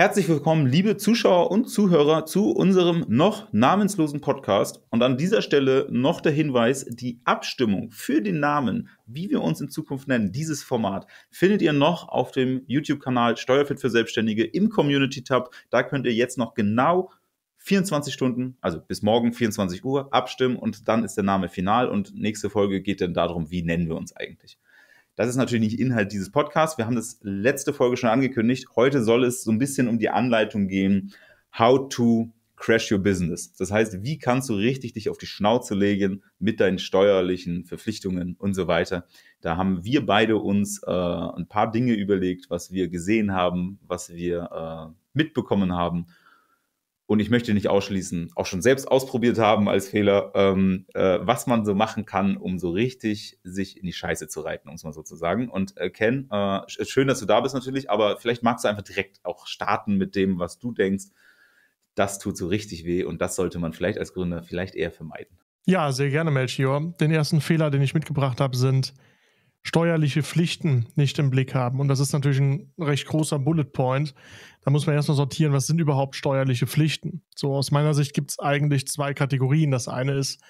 Herzlich willkommen, liebe Zuschauer und Zuhörer, zu unserem noch namenslosen Podcast. Und an dieser Stelle noch der Hinweis, die Abstimmung für den Namen, wie wir uns in Zukunft nennen, dieses Format, findet ihr noch auf dem YouTube-Kanal Steuerfit für Selbstständige im Community-Tab. Da könnt ihr jetzt noch genau 24 Stunden, also bis morgen 24 Uhr, abstimmen und dann ist der Name final und nächste Folge geht dann darum, wie nennen wir uns eigentlich. Das ist natürlich nicht Inhalt dieses Podcasts. Wir haben das letzte Folge schon angekündigt. Heute soll es so ein bisschen um die Anleitung gehen, how to crash your business. Das heißt, wie kannst du richtig dich auf die Schnauze legen mit deinen steuerlichen Verpflichtungen und so weiter. Da haben wir beide uns äh, ein paar Dinge überlegt, was wir gesehen haben, was wir äh, mitbekommen haben und ich möchte nicht ausschließen, auch schon selbst ausprobiert haben als Fehler, ähm, äh, was man so machen kann, um so richtig sich in die Scheiße zu reiten, um es mal so zu sagen. Und äh, Ken, äh, äh, schön, dass du da bist natürlich, aber vielleicht magst du einfach direkt auch starten mit dem, was du denkst. Das tut so richtig weh und das sollte man vielleicht als Gründer vielleicht eher vermeiden. Ja, sehr gerne, Melchior. Den ersten Fehler, den ich mitgebracht habe, sind steuerliche Pflichten nicht im Blick haben. Und das ist natürlich ein recht großer Bullet Point. Da muss man erstmal sortieren, was sind überhaupt steuerliche Pflichten. So aus meiner Sicht gibt es eigentlich zwei Kategorien. Das eine ist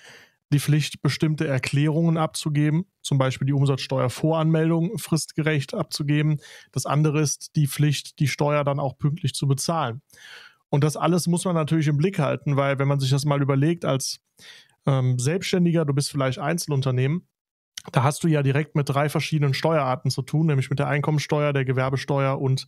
die Pflicht, bestimmte Erklärungen abzugeben, zum Beispiel die Umsatzsteuervoranmeldung fristgerecht abzugeben. Das andere ist die Pflicht, die Steuer dann auch pünktlich zu bezahlen. Und das alles muss man natürlich im Blick halten, weil wenn man sich das mal überlegt als ähm, Selbstständiger, du bist vielleicht Einzelunternehmen, da hast du ja direkt mit drei verschiedenen Steuerarten zu tun, nämlich mit der Einkommensteuer, der Gewerbesteuer und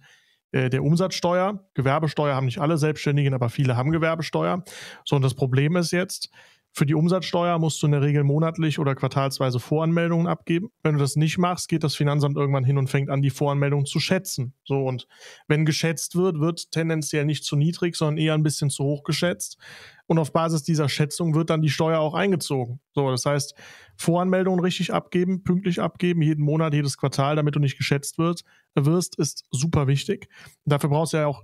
äh, der Umsatzsteuer. Gewerbesteuer haben nicht alle Selbstständigen, aber viele haben Gewerbesteuer. So, und das Problem ist jetzt, für die Umsatzsteuer musst du in der Regel monatlich oder quartalsweise Voranmeldungen abgeben. Wenn du das nicht machst, geht das Finanzamt irgendwann hin und fängt an, die Voranmeldung zu schätzen. So und wenn geschätzt wird, wird tendenziell nicht zu niedrig, sondern eher ein bisschen zu hoch geschätzt und auf Basis dieser Schätzung wird dann die Steuer auch eingezogen. So, das heißt, Voranmeldungen richtig abgeben, pünktlich abgeben, jeden Monat, jedes Quartal, damit du nicht geschätzt wirst, ist super wichtig. Und dafür brauchst du ja auch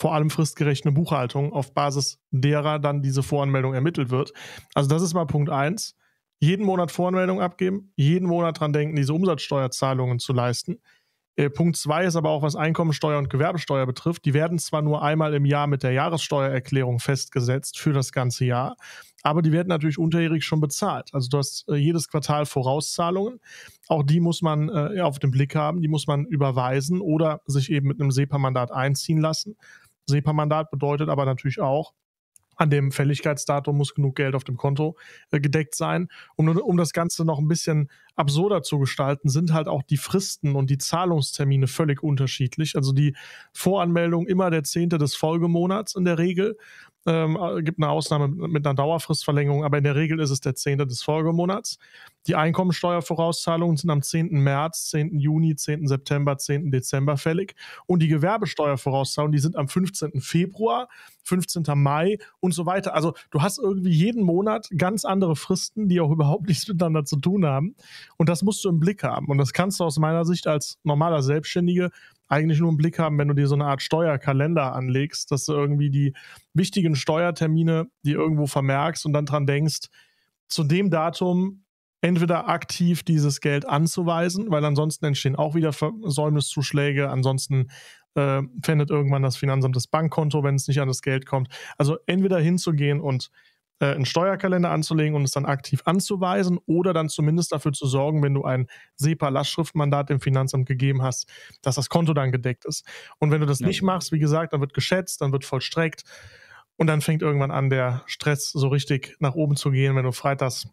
vor allem fristgerechte Buchhaltung, auf Basis derer dann diese Voranmeldung ermittelt wird. Also das ist mal Punkt 1. Jeden Monat Voranmeldung abgeben, jeden Monat dran denken, diese Umsatzsteuerzahlungen zu leisten. Äh, Punkt zwei ist aber auch, was Einkommensteuer und Gewerbesteuer betrifft. Die werden zwar nur einmal im Jahr mit der Jahressteuererklärung festgesetzt für das ganze Jahr, aber die werden natürlich unterjährig schon bezahlt. Also du hast äh, jedes Quartal Vorauszahlungen. Auch die muss man äh, auf den Blick haben, die muss man überweisen oder sich eben mit einem SEPA-Mandat einziehen lassen. SEPA-Mandat bedeutet aber natürlich auch, an dem Fälligkeitsdatum muss genug Geld auf dem Konto gedeckt sein. Um, um das Ganze noch ein bisschen absurder zu gestalten, sind halt auch die Fristen und die Zahlungstermine völlig unterschiedlich. Also die Voranmeldung immer der 10. des Folgemonats in der Regel. Ähm, äh, gibt eine Ausnahme mit einer Dauerfristverlängerung, aber in der Regel ist es der 10. des Folgemonats. Die Einkommensteuervorauszahlungen sind am 10. März, 10. Juni, 10. September, 10. Dezember fällig. Und die Gewerbesteuervorauszahlungen, die sind am 15. Februar, 15. Mai und so weiter. Also du hast irgendwie jeden Monat ganz andere Fristen, die auch überhaupt nichts miteinander zu tun haben. Und das musst du im Blick haben. Und das kannst du aus meiner Sicht als normaler Selbstständige eigentlich nur im Blick haben, wenn du dir so eine Art Steuerkalender anlegst, dass du irgendwie die wichtigen Steuertermine, die irgendwo vermerkst und dann dran denkst, zu dem Datum entweder aktiv dieses Geld anzuweisen, weil ansonsten entstehen auch wieder Versäumniszuschläge, ansonsten äh, fändet irgendwann das Finanzamt das Bankkonto, wenn es nicht an das Geld kommt. Also entweder hinzugehen und äh, einen Steuerkalender anzulegen und es dann aktiv anzuweisen oder dann zumindest dafür zu sorgen, wenn du ein SEPA-Lastschriftmandat dem Finanzamt gegeben hast, dass das Konto dann gedeckt ist. Und wenn du das ja. nicht machst, wie gesagt, dann wird geschätzt, dann wird vollstreckt und dann fängt irgendwann an, der Stress so richtig nach oben zu gehen, wenn du freitags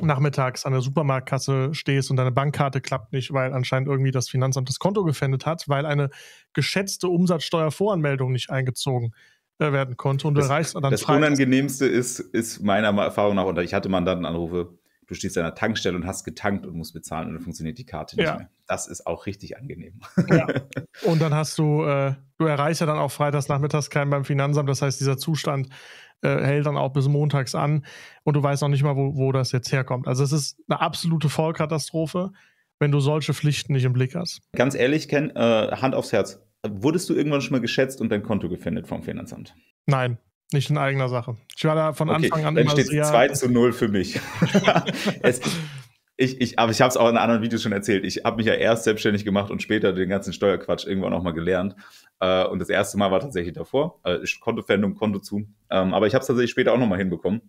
nachmittags an der Supermarktkasse stehst und deine Bankkarte klappt nicht, weil anscheinend irgendwie das Finanzamt das Konto gefändet hat, weil eine geschätzte Umsatzsteuervoranmeldung nicht eingezogen ist werden konnte und du das, erreichst dann Das frei. Unangenehmste ist, ist meiner Erfahrung nach, und ich hatte Mandantenanrufe, du stehst an der Tankstelle und hast getankt und musst bezahlen und dann funktioniert die Karte nicht ja. mehr. Das ist auch richtig angenehm. Ja. Und dann hast du, äh, du erreichst ja dann auch freitags nachmittags keinen beim Finanzamt, das heißt, dieser Zustand äh, hält dann auch bis montags an und du weißt noch nicht mal, wo, wo das jetzt herkommt. Also es ist eine absolute Vollkatastrophe, wenn du solche Pflichten nicht im Blick hast. Ganz ehrlich, Ken, äh, Hand aufs Herz, Wurdest du irgendwann schon mal geschätzt und dein Konto gefändet vom Finanzamt? Nein, nicht in eigener Sache. Ich war da von okay, Anfang an dann immer steht 2 zu 0 für mich. es, ich, ich, aber ich habe es auch in anderen Videos schon erzählt. Ich habe mich ja erst selbstständig gemacht und später den ganzen Steuerquatsch irgendwann auch mal gelernt. Äh, und das erste Mal war tatsächlich davor. Äh, Kontofendung, Konto zu. Ähm, aber ich habe es tatsächlich später auch nochmal hinbekommen.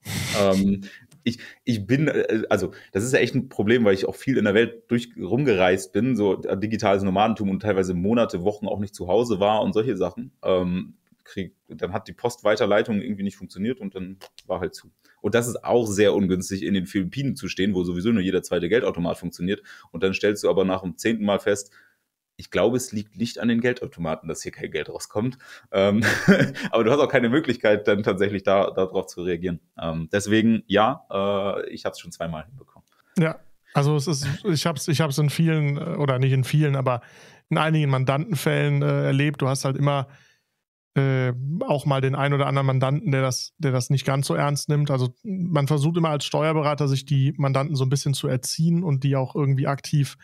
ähm, ich, ich bin, äh, also das ist ja echt ein Problem, weil ich auch viel in der Welt durch rumgereist bin, so äh, digitales Nomadentum und teilweise Monate, Wochen auch nicht zu Hause war und solche Sachen. Ähm, krieg, dann hat die Postweiterleitung irgendwie nicht funktioniert und dann war halt zu. Und das ist auch sehr ungünstig, in den Philippinen zu stehen, wo sowieso nur jeder zweite Geldautomat funktioniert. Und dann stellst du aber nach dem zehnten Mal fest, ich glaube, es liegt nicht an den Geldautomaten, dass hier kein Geld rauskommt. Ähm, aber du hast auch keine Möglichkeit, dann tatsächlich da, darauf zu reagieren. Ähm, deswegen, ja, äh, ich habe es schon zweimal hinbekommen. Ja, also es ist, ich habe es ich hab's in vielen, äh, oder nicht in vielen, aber in einigen Mandantenfällen äh, erlebt. Du hast halt immer äh, auch mal den einen oder anderen Mandanten, der das, der das nicht ganz so ernst nimmt. Also man versucht immer als Steuerberater, sich die Mandanten so ein bisschen zu erziehen und die auch irgendwie aktiv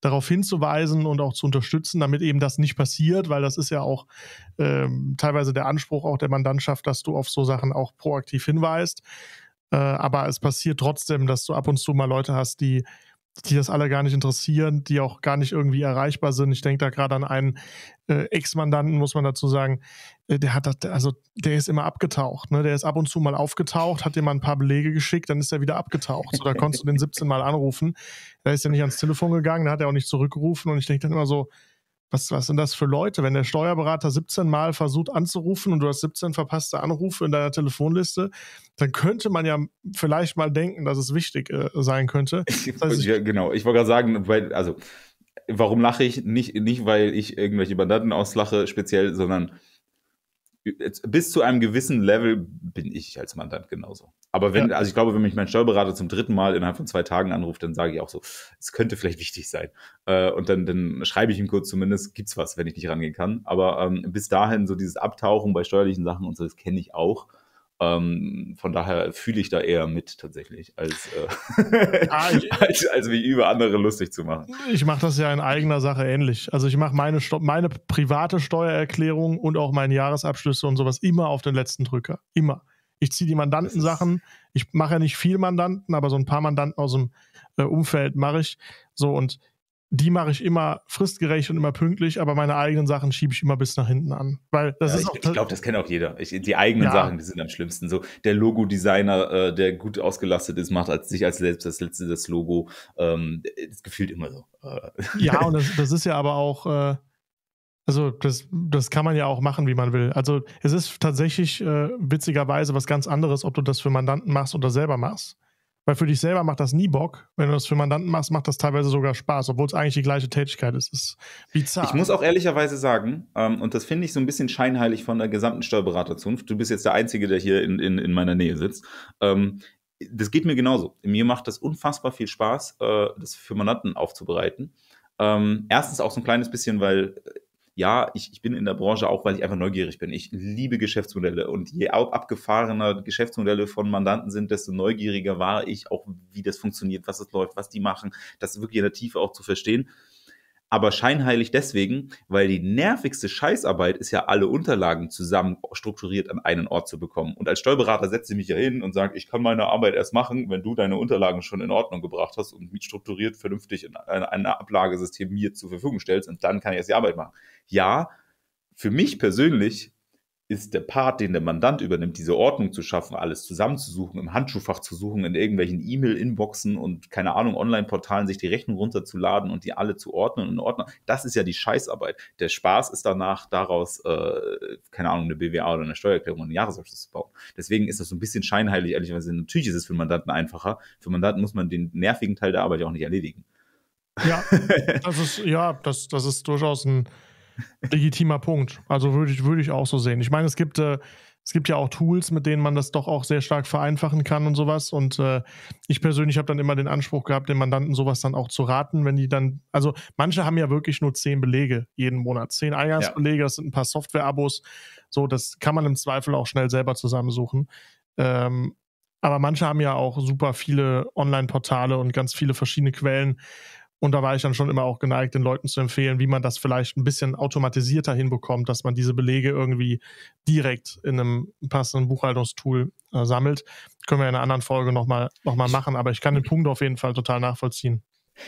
darauf hinzuweisen und auch zu unterstützen, damit eben das nicht passiert, weil das ist ja auch ähm, teilweise der Anspruch auch der Mandantschaft, dass du auf so Sachen auch proaktiv hinweist. Äh, aber es passiert trotzdem, dass du ab und zu mal Leute hast, die die das alle gar nicht interessieren, die auch gar nicht irgendwie erreichbar sind. Ich denke da gerade an einen äh, Ex-Mandanten, muss man dazu sagen, äh, der hat das, also der ist immer abgetaucht, ne? Der ist ab und zu mal aufgetaucht, hat dir mal ein paar Belege geschickt, dann ist er wieder abgetaucht. So, da konntest du den 17 Mal anrufen. Da ist er nicht ans Telefon gegangen, da hat er auch nicht zurückgerufen und ich denke dann immer so, was, was sind das für Leute, wenn der Steuerberater 17 Mal versucht anzurufen und du hast 17 verpasste Anrufe in deiner Telefonliste, dann könnte man ja vielleicht mal denken, dass es wichtig äh, sein könnte. Das heißt, ja, genau, ich wollte gerade sagen, weil, also, warum lache ich? Nicht, nicht, weil ich irgendwelche Mandanten auslache speziell, sondern äh, bis zu einem gewissen Level bin ich als Mandant genauso. Aber wenn, ja. also ich glaube, wenn mich mein Steuerberater zum dritten Mal innerhalb von zwei Tagen anruft, dann sage ich auch so, es könnte vielleicht wichtig sein. Äh, und dann, dann schreibe ich ihm kurz zumindest, gibt's was, wenn ich nicht rangehen kann. Aber ähm, bis dahin, so dieses Abtauchen bei steuerlichen Sachen und so, das kenne ich auch. Ähm, von daher fühle ich da eher mit tatsächlich, als, äh, ah, als, als, mich über andere lustig zu machen. Ich mache das ja in eigener Sache ähnlich. Also ich mache meine, meine private Steuererklärung und auch meine Jahresabschlüsse und sowas immer auf den letzten Drücker. Immer. Ich ziehe die Mandantensachen. Ich mache ja nicht viel Mandanten, aber so ein paar Mandanten aus dem äh, Umfeld mache ich. So und die mache ich immer fristgerecht und immer pünktlich, aber meine eigenen Sachen schiebe ich immer bis nach hinten an. Weil das ja, ist ich, ich glaube, das kennt auch jeder. Ich, die eigenen ja. Sachen, die sind am schlimmsten. So der Logo-Designer, äh, der gut ausgelastet ist, macht als sich als selbst das letzte das Logo. Ähm, das gefühlt immer so. Ja, und das, das ist ja aber auch. Äh, also das, das kann man ja auch machen, wie man will. Also es ist tatsächlich äh, witzigerweise was ganz anderes, ob du das für Mandanten machst oder selber machst. Weil für dich selber macht das nie Bock. Wenn du das für Mandanten machst, macht das teilweise sogar Spaß, obwohl es eigentlich die gleiche Tätigkeit ist. Das ist bizarr. Ich muss auch ehrlicherweise sagen, ähm, und das finde ich so ein bisschen scheinheilig von der gesamten Steuerberaterzunft. Du bist jetzt der Einzige, der hier in, in, in meiner Nähe sitzt. Ähm, das geht mir genauso. Mir macht das unfassbar viel Spaß, äh, das für Mandanten aufzubereiten. Ähm, erstens auch so ein kleines bisschen, weil ja, ich, ich bin in der Branche auch, weil ich einfach neugierig bin. Ich liebe Geschäftsmodelle und je abgefahrener Geschäftsmodelle von Mandanten sind, desto neugieriger war ich auch, wie das funktioniert, was es läuft, was die machen, das wirklich in der Tiefe auch zu verstehen aber scheinheilig deswegen, weil die nervigste Scheißarbeit ist ja, alle Unterlagen zusammen strukturiert an einen Ort zu bekommen. Und als Steuerberater setze ich mich ja hin und sage, ich kann meine Arbeit erst machen, wenn du deine Unterlagen schon in Ordnung gebracht hast und mich strukturiert vernünftig in einem Ablagesystem mir zur Verfügung stellst und dann kann ich erst die Arbeit machen. Ja, für mich persönlich ist der Part, den der Mandant übernimmt, diese Ordnung zu schaffen, alles zusammenzusuchen, im Handschuhfach zu suchen, in irgendwelchen E-Mail-Inboxen und keine Ahnung, Online-Portalen sich die Rechnung runterzuladen und die alle zu ordnen und ordnen. Das ist ja die Scheißarbeit. Der Spaß ist danach, daraus, äh, keine Ahnung, eine BWA oder eine Steuererklärung und einen Jahresabschluss zu bauen. Deswegen ist das so ein bisschen scheinheilig, ehrlicherweise. Natürlich ist es für Mandanten einfacher. Für Mandanten muss man den nervigen Teil der Arbeit ja auch nicht erledigen. Ja, das ist, ja, das, das ist durchaus ein legitimer Punkt. Also würde ich, würd ich auch so sehen. Ich meine, es gibt, äh, es gibt ja auch Tools, mit denen man das doch auch sehr stark vereinfachen kann und sowas. Und äh, ich persönlich habe dann immer den Anspruch gehabt, den Mandanten sowas dann auch zu raten, wenn die dann, also manche haben ja wirklich nur zehn Belege jeden Monat. Zehn Eingangsbelege, ja. das sind ein paar Software-Abos. So, das kann man im Zweifel auch schnell selber zusammensuchen. Ähm, aber manche haben ja auch super viele Online-Portale und ganz viele verschiedene Quellen, und da war ich dann schon immer auch geneigt, den Leuten zu empfehlen, wie man das vielleicht ein bisschen automatisierter hinbekommt, dass man diese Belege irgendwie direkt in einem passenden Buchhaltungstool äh, sammelt. Können wir in einer anderen Folge nochmal noch mal machen, aber ich kann den Punkt auf jeden Fall total nachvollziehen.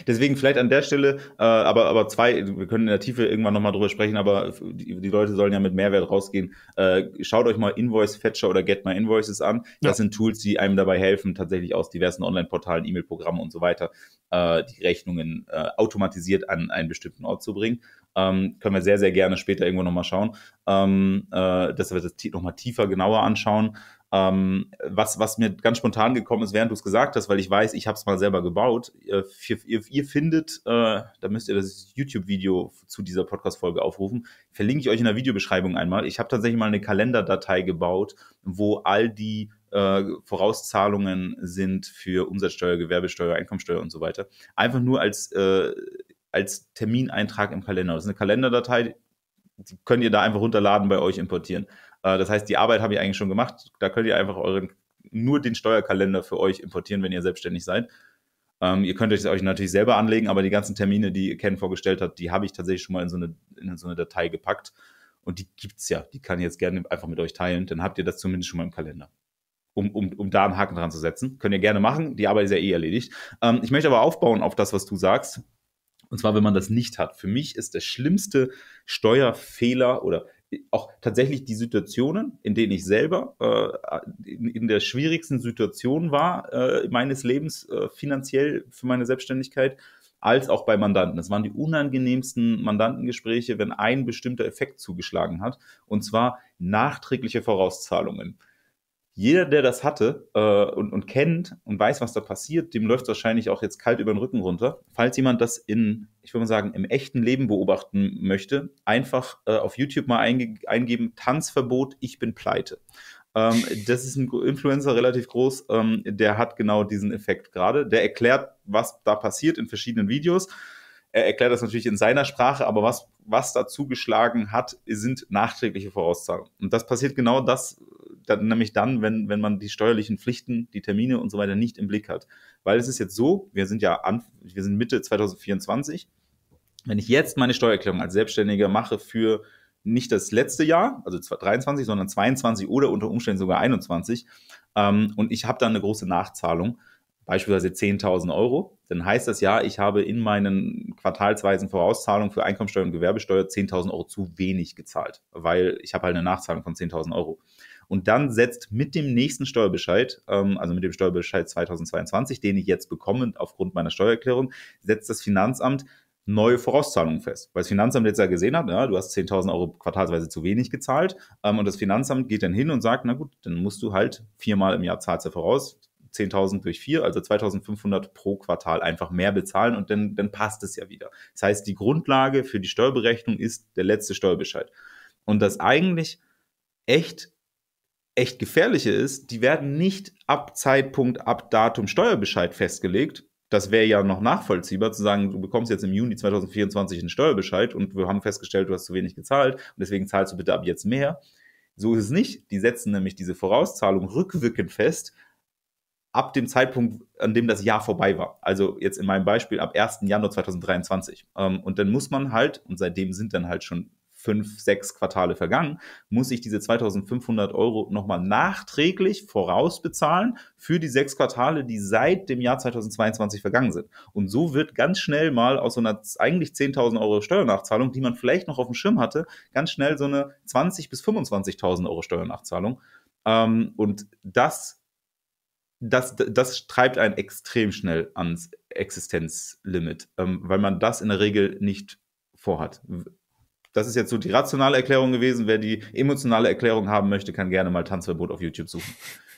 Deswegen vielleicht an der Stelle, äh, aber, aber zwei, wir können in der Tiefe irgendwann nochmal drüber sprechen, aber die, die, Leute sollen ja mit Mehrwert rausgehen. Äh, schaut euch mal Invoice Fetcher oder Get My Invoices an. Das sind Tools, die einem dabei helfen, tatsächlich aus diversen Online-Portalen, E-Mail-Programmen und so weiter, äh, die Rechnungen äh, automatisiert an einen bestimmten Ort zu bringen. Ähm, können wir sehr, sehr gerne später irgendwo nochmal schauen, ähm, dass äh, wir das nochmal tiefer, genauer anschauen. Ähm, was, was mir ganz spontan gekommen ist, während du es gesagt hast, weil ich weiß, ich habe es mal selber gebaut. Ihr, ihr, ihr findet, äh, da müsst ihr das YouTube-Video zu dieser Podcast-Folge aufrufen. Verlinke ich euch in der Videobeschreibung einmal. Ich habe tatsächlich mal eine Kalenderdatei gebaut, wo all die äh, Vorauszahlungen sind für Umsatzsteuer, Gewerbesteuer, Einkommensteuer und so weiter. Einfach nur als, äh, als Termineintrag im Kalender. Das ist eine Kalenderdatei, die könnt ihr da einfach runterladen, bei euch importieren. Äh, das heißt, die Arbeit habe ich eigentlich schon gemacht. Da könnt ihr einfach euren, nur den Steuerkalender für euch importieren, wenn ihr selbstständig seid. Ähm, ihr könnt euch euch natürlich selber anlegen, aber die ganzen Termine, die Ken vorgestellt hat, die habe ich tatsächlich schon mal in so eine, in so eine Datei gepackt. Und die gibt es ja. Die kann ich jetzt gerne einfach mit euch teilen. Dann habt ihr das zumindest schon mal im Kalender. Um, um, um da einen Haken dran zu setzen. Könnt ihr gerne machen. Die Arbeit ist ja eh erledigt. Ähm, ich möchte aber aufbauen auf das, was du sagst. Und zwar, wenn man das nicht hat. Für mich ist der schlimmste Steuerfehler oder auch tatsächlich die Situationen, in denen ich selber äh, in, in, der schwierigsten Situation war äh, meines Lebens äh, finanziell für meine Selbstständigkeit, als auch bei Mandanten. Das waren die unangenehmsten Mandantengespräche, wenn ein bestimmter Effekt zugeschlagen hat, und zwar nachträgliche Vorauszahlungen jeder, der das hatte äh, und, und kennt und weiß, was da passiert, dem läuft wahrscheinlich auch jetzt kalt über den Rücken runter. Falls jemand das in, ich würde mal sagen, im echten Leben beobachten möchte, einfach äh, auf YouTube mal einge eingeben, Tanzverbot, ich bin pleite. Ähm, das ist ein Influencer relativ groß, ähm, der hat genau diesen Effekt gerade. Der erklärt, was da passiert in verschiedenen Videos er erklärt das natürlich in seiner Sprache, aber was, was dazu geschlagen hat, sind nachträgliche Vorauszahlungen. Und das passiert genau das, äh, dann, nämlich dann, wenn, wenn man die steuerlichen Pflichten, die Termine und so weiter nicht im Blick hat. Weil es ist jetzt so, wir sind ja an, wir sind Mitte 2024. Wenn ich jetzt meine Steuererklärung als Selbstständiger mache für nicht das letzte Jahr, also 23, sondern 22 oder unter Umständen sogar 21, ähm, und ich habe da eine große Nachzahlung, beispielsweise 10.000 Euro, dann heißt das ja, ich habe in meinen quartalsweisen Vorauszahlungen für Einkommensteuer und Gewerbesteuer 10.000 Euro zu wenig gezahlt, weil ich habe halt eine Nachzahlung von 10.000 Euro. Und dann setzt mit dem nächsten Steuerbescheid, ähm, also mit dem Steuerbescheid 2022, den ich jetzt bekomme aufgrund meiner Steuererklärung, setzt das Finanzamt neue Vorauszahlungen fest. Weil das Finanzamt jetzt ja gesehen hat, ja, du hast 10.000 Euro quartalsweise zu wenig gezahlt ähm, und das Finanzamt geht dann hin und sagt, na gut, dann musst du halt viermal im Jahr zahlst du voraus, 10.000 durch 4, also 2.500 pro Quartal einfach mehr bezahlen und dann, dann passt es ja wieder. Das heißt, die Grundlage für die Steuerberechnung ist der letzte Steuerbescheid. Und das eigentlich echt echt gefährliche ist, die werden nicht ab Zeitpunkt, ab Datum Steuerbescheid festgelegt. Das wäre ja noch nachvollziehbar zu sagen, du bekommst jetzt im Juni 2024 einen Steuerbescheid und wir haben festgestellt, du hast zu wenig gezahlt und deswegen zahlst du bitte ab jetzt mehr. So ist es nicht. Die setzen nämlich diese Vorauszahlung rückwirkend fest ab dem Zeitpunkt, an dem das Jahr vorbei war. Also jetzt in meinem Beispiel ab 1. Januar 2023. Ähm, und dann muss man halt, und seitdem sind dann halt schon fünf, sechs Quartale vergangen, muss ich diese 2500 Euro nochmal nachträglich vorausbezahlen für die sechs Quartale, die seit dem Jahr 2022 vergangen sind. Und so wird ganz schnell mal aus so einer eigentlich 10.000 Euro Steuernachzahlung, die man vielleicht noch auf dem Schirm hatte, ganz schnell so eine 20.000 bis 25.000 Euro Steuernachzahlung. Ähm, und das das, das treibt einen extrem schnell ans Existenzlimit, ähm, weil man das in der Regel nicht vorhat. Das ist jetzt so die rationale Erklärung gewesen. Wer die emotionale Erklärung haben möchte, kann gerne mal Tanzverbot auf YouTube suchen.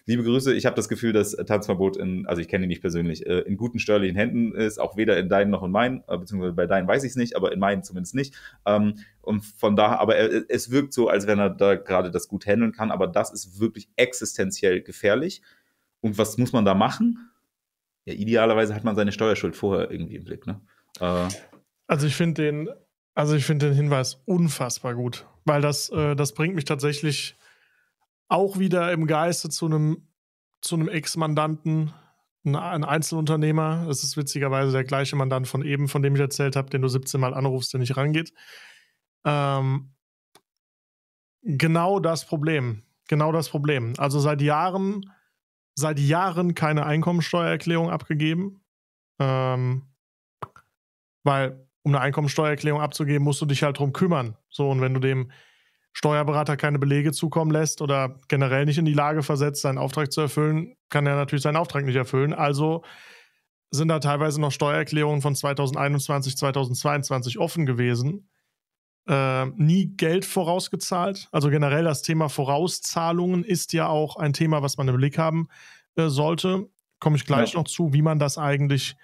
Liebe Grüße, ich habe das Gefühl, dass äh, Tanzverbot in, also ich kenne ihn nicht persönlich, äh, in guten steuerlichen Händen ist, auch weder in deinen noch in meinen, äh, beziehungsweise bei deinen weiß ich es nicht, aber in meinen zumindest nicht. Ähm, und von daher, aber er, äh, es wirkt so, als wenn er da gerade das gut handeln kann, aber das ist wirklich existenziell gefährlich. Und was muss man da machen? Ja, idealerweise hat man seine Steuerschuld vorher irgendwie im Blick. Ne? Äh, also ich finde den, also ich finde den Hinweis unfassbar gut, weil das, äh, das bringt mich tatsächlich auch wieder im Geiste zu einem zu einem Ex-Mandanten, ein Einzelunternehmer. Es ist witzigerweise der gleiche Mandant von eben, von dem ich erzählt habe, den du 17 Mal anrufst, der nicht rangeht. Ähm, genau das Problem. Genau das Problem. Also seit Jahren seit Jahren keine Einkommensteuererklärung abgegeben. Ähm, weil, um eine Einkommensteuererklärung abzugeben, musst du dich halt drum kümmern. So, und wenn du dem Steuerberater keine Belege zukommen lässt oder generell nicht in die Lage versetzt, seinen Auftrag zu erfüllen, kann er natürlich seinen Auftrag nicht erfüllen. Also sind da teilweise noch Steuererklärungen von 2021, 2022 offen gewesen äh, nie Geld vorausgezahlt. Also generell das Thema Vorauszahlungen ist ja auch ein Thema, was man im Blick haben äh, sollte. Komme ich gleich ja. noch zu, wie man das eigentlich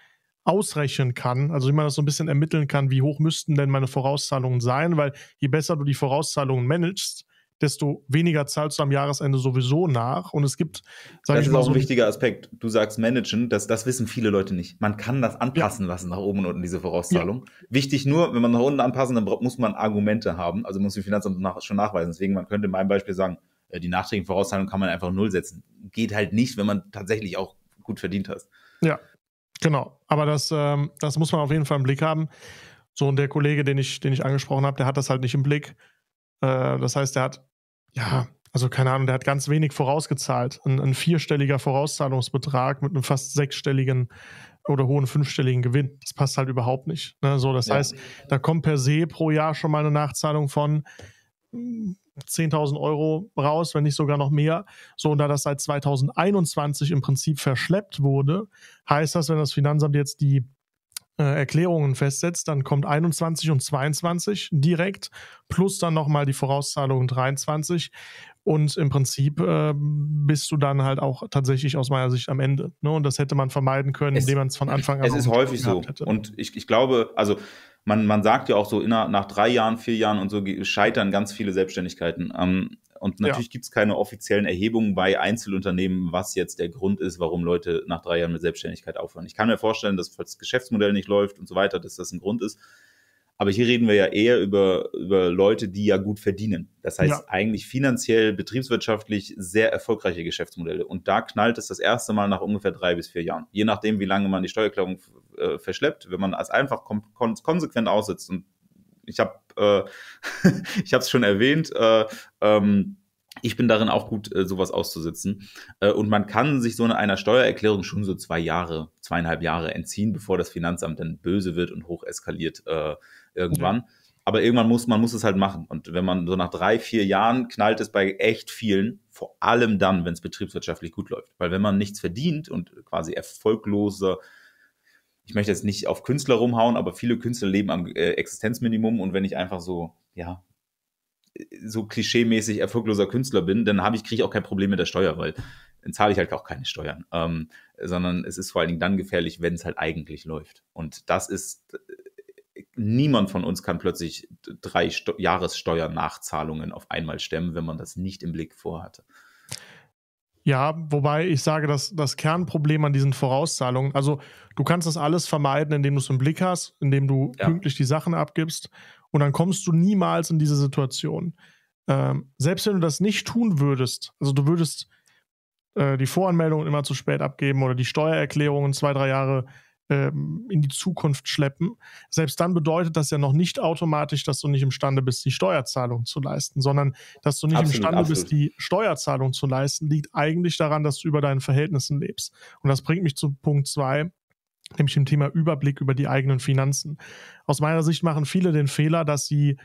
ausrechnen kann, also wie man das so ein bisschen ermitteln kann, wie hoch müssten denn meine Vorauszahlungen sein, weil je besser du die Vorauszahlungen managst, desto weniger zahlst du am Jahresende sowieso nach. Und es gibt, sage ich Das ist auch so ein wichtiger Aspekt. Du sagst managen, das, das wissen viele Leute nicht. Man kann das anpassen ja. lassen nach oben und unten, diese Vorauszahlung. Ja. Wichtig nur, wenn man nach unten anpassen, dann muss man Argumente haben. Also muss die Finanzamt nach, schon nachweisen. Deswegen, man könnte in meinem Beispiel sagen, äh, die nachträgliche Vorauszahlung kann man einfach null setzen. Geht halt nicht, wenn man tatsächlich auch gut verdient hast. Ja, genau. Aber das, ähm, das muss man auf jeden Fall im Blick haben. So, und der Kollege, den ich, den ich angesprochen habe, der hat das halt nicht im Blick. Äh, das heißt, der hat ja, also keine Ahnung, der hat ganz wenig vorausgezahlt. Ein, ein vierstelliger Vorauszahlungsbetrag mit einem fast sechsstelligen oder hohen fünfstelligen Gewinn. Das passt halt überhaupt nicht. Ne? So, das ja. heißt, da kommt per se pro Jahr schon mal eine Nachzahlung von 10.000 hm, Euro raus, wenn nicht sogar noch mehr. So, und da das seit 2021 im Prinzip verschleppt wurde, heißt das, wenn das Finanzamt jetzt die äh, Erklärungen festsetzt, dann kommt 21 und 22 direkt, plus dann nochmal die Vorauszahlung 23. Und im Prinzip äh, bist du dann halt auch tatsächlich aus meiner Sicht am Ende. Ne? Und das hätte man vermeiden können, es, indem man es von Anfang an. Es ist häufig so. Hätte. Und ich, ich glaube, also man, man sagt ja auch so, nach drei Jahren, vier Jahren und so scheitern ganz viele Selbstständigkeiten. Ähm, und natürlich ja. gibt es keine offiziellen Erhebungen bei Einzelunternehmen, was jetzt der Grund ist, warum Leute nach drei Jahren mit Selbstständigkeit aufhören. Ich kann mir vorstellen, dass das Geschäftsmodell nicht läuft und so weiter, dass das ein Grund ist. Aber hier reden wir ja eher über, über Leute, die ja gut verdienen. Das heißt, ja. eigentlich finanziell, betriebswirtschaftlich sehr erfolgreiche Geschäftsmodelle. Und da knallt es das erste Mal nach ungefähr drei bis vier Jahren. Je nachdem, wie lange man die Steuererklärung äh, verschleppt, wenn man es einfach kon konsequent aussetzt. Und ich habe äh, es schon erwähnt, äh, ähm, ich bin darin auch gut, äh, sowas auszusitzen. Äh, und man kann sich so einer Steuererklärung schon so zwei Jahre, zweieinhalb Jahre entziehen, bevor das Finanzamt dann böse wird und hoch eskaliert äh, irgendwann. Mhm. Aber irgendwann muss man muss es halt machen. Und wenn man so nach drei, vier Jahren knallt es bei echt vielen, vor allem dann, wenn es betriebswirtschaftlich gut läuft. Weil wenn man nichts verdient und quasi erfolglose ich möchte jetzt nicht auf Künstler rumhauen, aber viele Künstler leben am äh, Existenzminimum und wenn ich einfach so, ja, so klischeemäßig erfolgloser Künstler bin, dann habe ich, kriege ich auch kein Problem mit der Steuer, weil dann zahle ich halt auch keine Steuern. Ähm, sondern es ist vor allen Dingen dann gefährlich, wenn es halt eigentlich läuft. Und das ist, äh, niemand von uns kann plötzlich drei Sto Jahressteuernachzahlungen auf einmal stemmen, wenn man das nicht im Blick vorhatte. Ja, wobei ich sage, dass das Kernproblem an diesen Vorauszahlungen, also du kannst das alles vermeiden, indem du es im Blick hast, indem du ja. pünktlich die Sachen abgibst und dann kommst du niemals in diese Situation. Ähm, selbst wenn du das nicht tun würdest, also du würdest äh, die Voranmeldungen immer zu spät abgeben oder die Steuererklärungen zwei, drei Jahre ähm, in die Zukunft schleppen. Selbst dann bedeutet das ja noch nicht automatisch, dass du nicht imstande bist, die Steuerzahlung zu leisten, sondern dass du nicht absolut, imstande absolut. bist, die Steuerzahlung zu leisten, liegt eigentlich daran, dass du über deinen Verhältnissen lebst. Und das bringt mich zu Punkt 2, nämlich dem Thema Überblick über die eigenen Finanzen. Aus meiner Sicht machen viele den Fehler, dass sie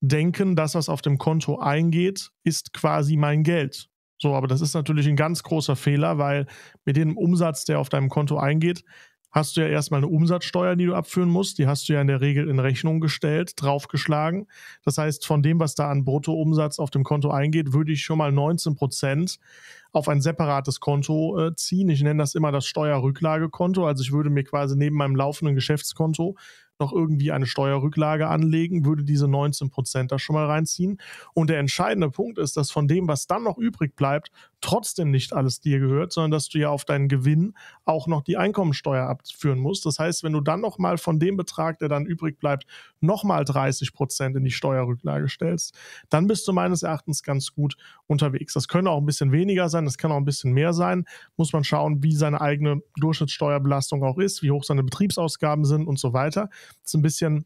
denken, das, was auf dem Konto eingeht, ist quasi mein Geld. So, aber das ist natürlich ein ganz großer Fehler, weil mit dem Umsatz, der auf deinem Konto eingeht, hast du ja erstmal eine Umsatzsteuer, die du abführen musst. Die hast du ja in der Regel in Rechnung gestellt, draufgeschlagen. Das heißt, von dem, was da an Bruttoumsatz auf dem Konto eingeht, würde ich schon mal 19 Prozent auf ein separates Konto äh, ziehen. Ich nenne das immer das Steuerrücklagekonto. Also ich würde mir quasi neben meinem laufenden Geschäftskonto noch irgendwie eine Steuerrücklage anlegen, würde diese 19 Prozent da schon mal reinziehen. Und der entscheidende Punkt ist, dass von dem, was dann noch übrig bleibt, trotzdem nicht alles dir gehört, sondern dass du ja auf deinen Gewinn auch noch die Einkommensteuer abführen musst. Das heißt, wenn du dann nochmal von dem Betrag, der dann übrig bleibt, nochmal 30 Prozent in die Steuerrücklage stellst, dann bist du meines Erachtens ganz gut unterwegs. Das können auch ein bisschen weniger sein, das kann auch ein bisschen mehr sein. Muss man schauen, wie seine eigene Durchschnittssteuerbelastung auch ist, wie hoch seine Betriebsausgaben sind und so weiter. Das ist ein bisschen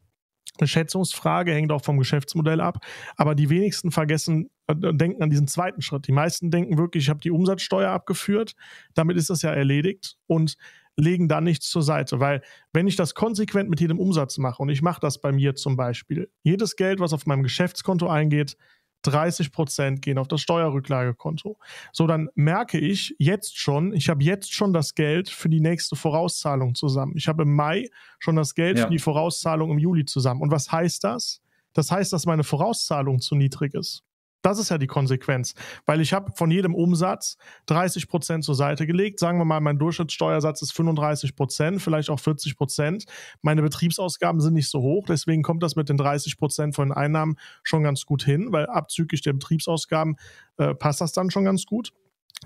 eine Schätzungsfrage, hängt auch vom Geschäftsmodell ab. Aber die wenigsten vergessen denken an diesen zweiten Schritt. Die meisten denken wirklich, ich habe die Umsatzsteuer abgeführt, damit ist das ja erledigt und legen da nichts zur Seite. Weil wenn ich das konsequent mit jedem Umsatz mache, und ich mache das bei mir zum Beispiel, jedes Geld, was auf meinem Geschäftskonto eingeht, 30 Prozent gehen auf das Steuerrücklagekonto. So, dann merke ich jetzt schon, ich habe jetzt schon das Geld für die nächste Vorauszahlung zusammen. Ich habe im Mai schon das Geld ja. für die Vorauszahlung im Juli zusammen. Und was heißt das? Das heißt, dass meine Vorauszahlung zu niedrig ist. Das ist ja die Konsequenz, weil ich habe von jedem Umsatz 30 Prozent zur Seite gelegt. Sagen wir mal, mein Durchschnittssteuersatz ist 35 Prozent, vielleicht auch 40 Prozent. Meine Betriebsausgaben sind nicht so hoch, deswegen kommt das mit den 30 Prozent von den Einnahmen schon ganz gut hin, weil abzüglich der Betriebsausgaben äh, passt das dann schon ganz gut.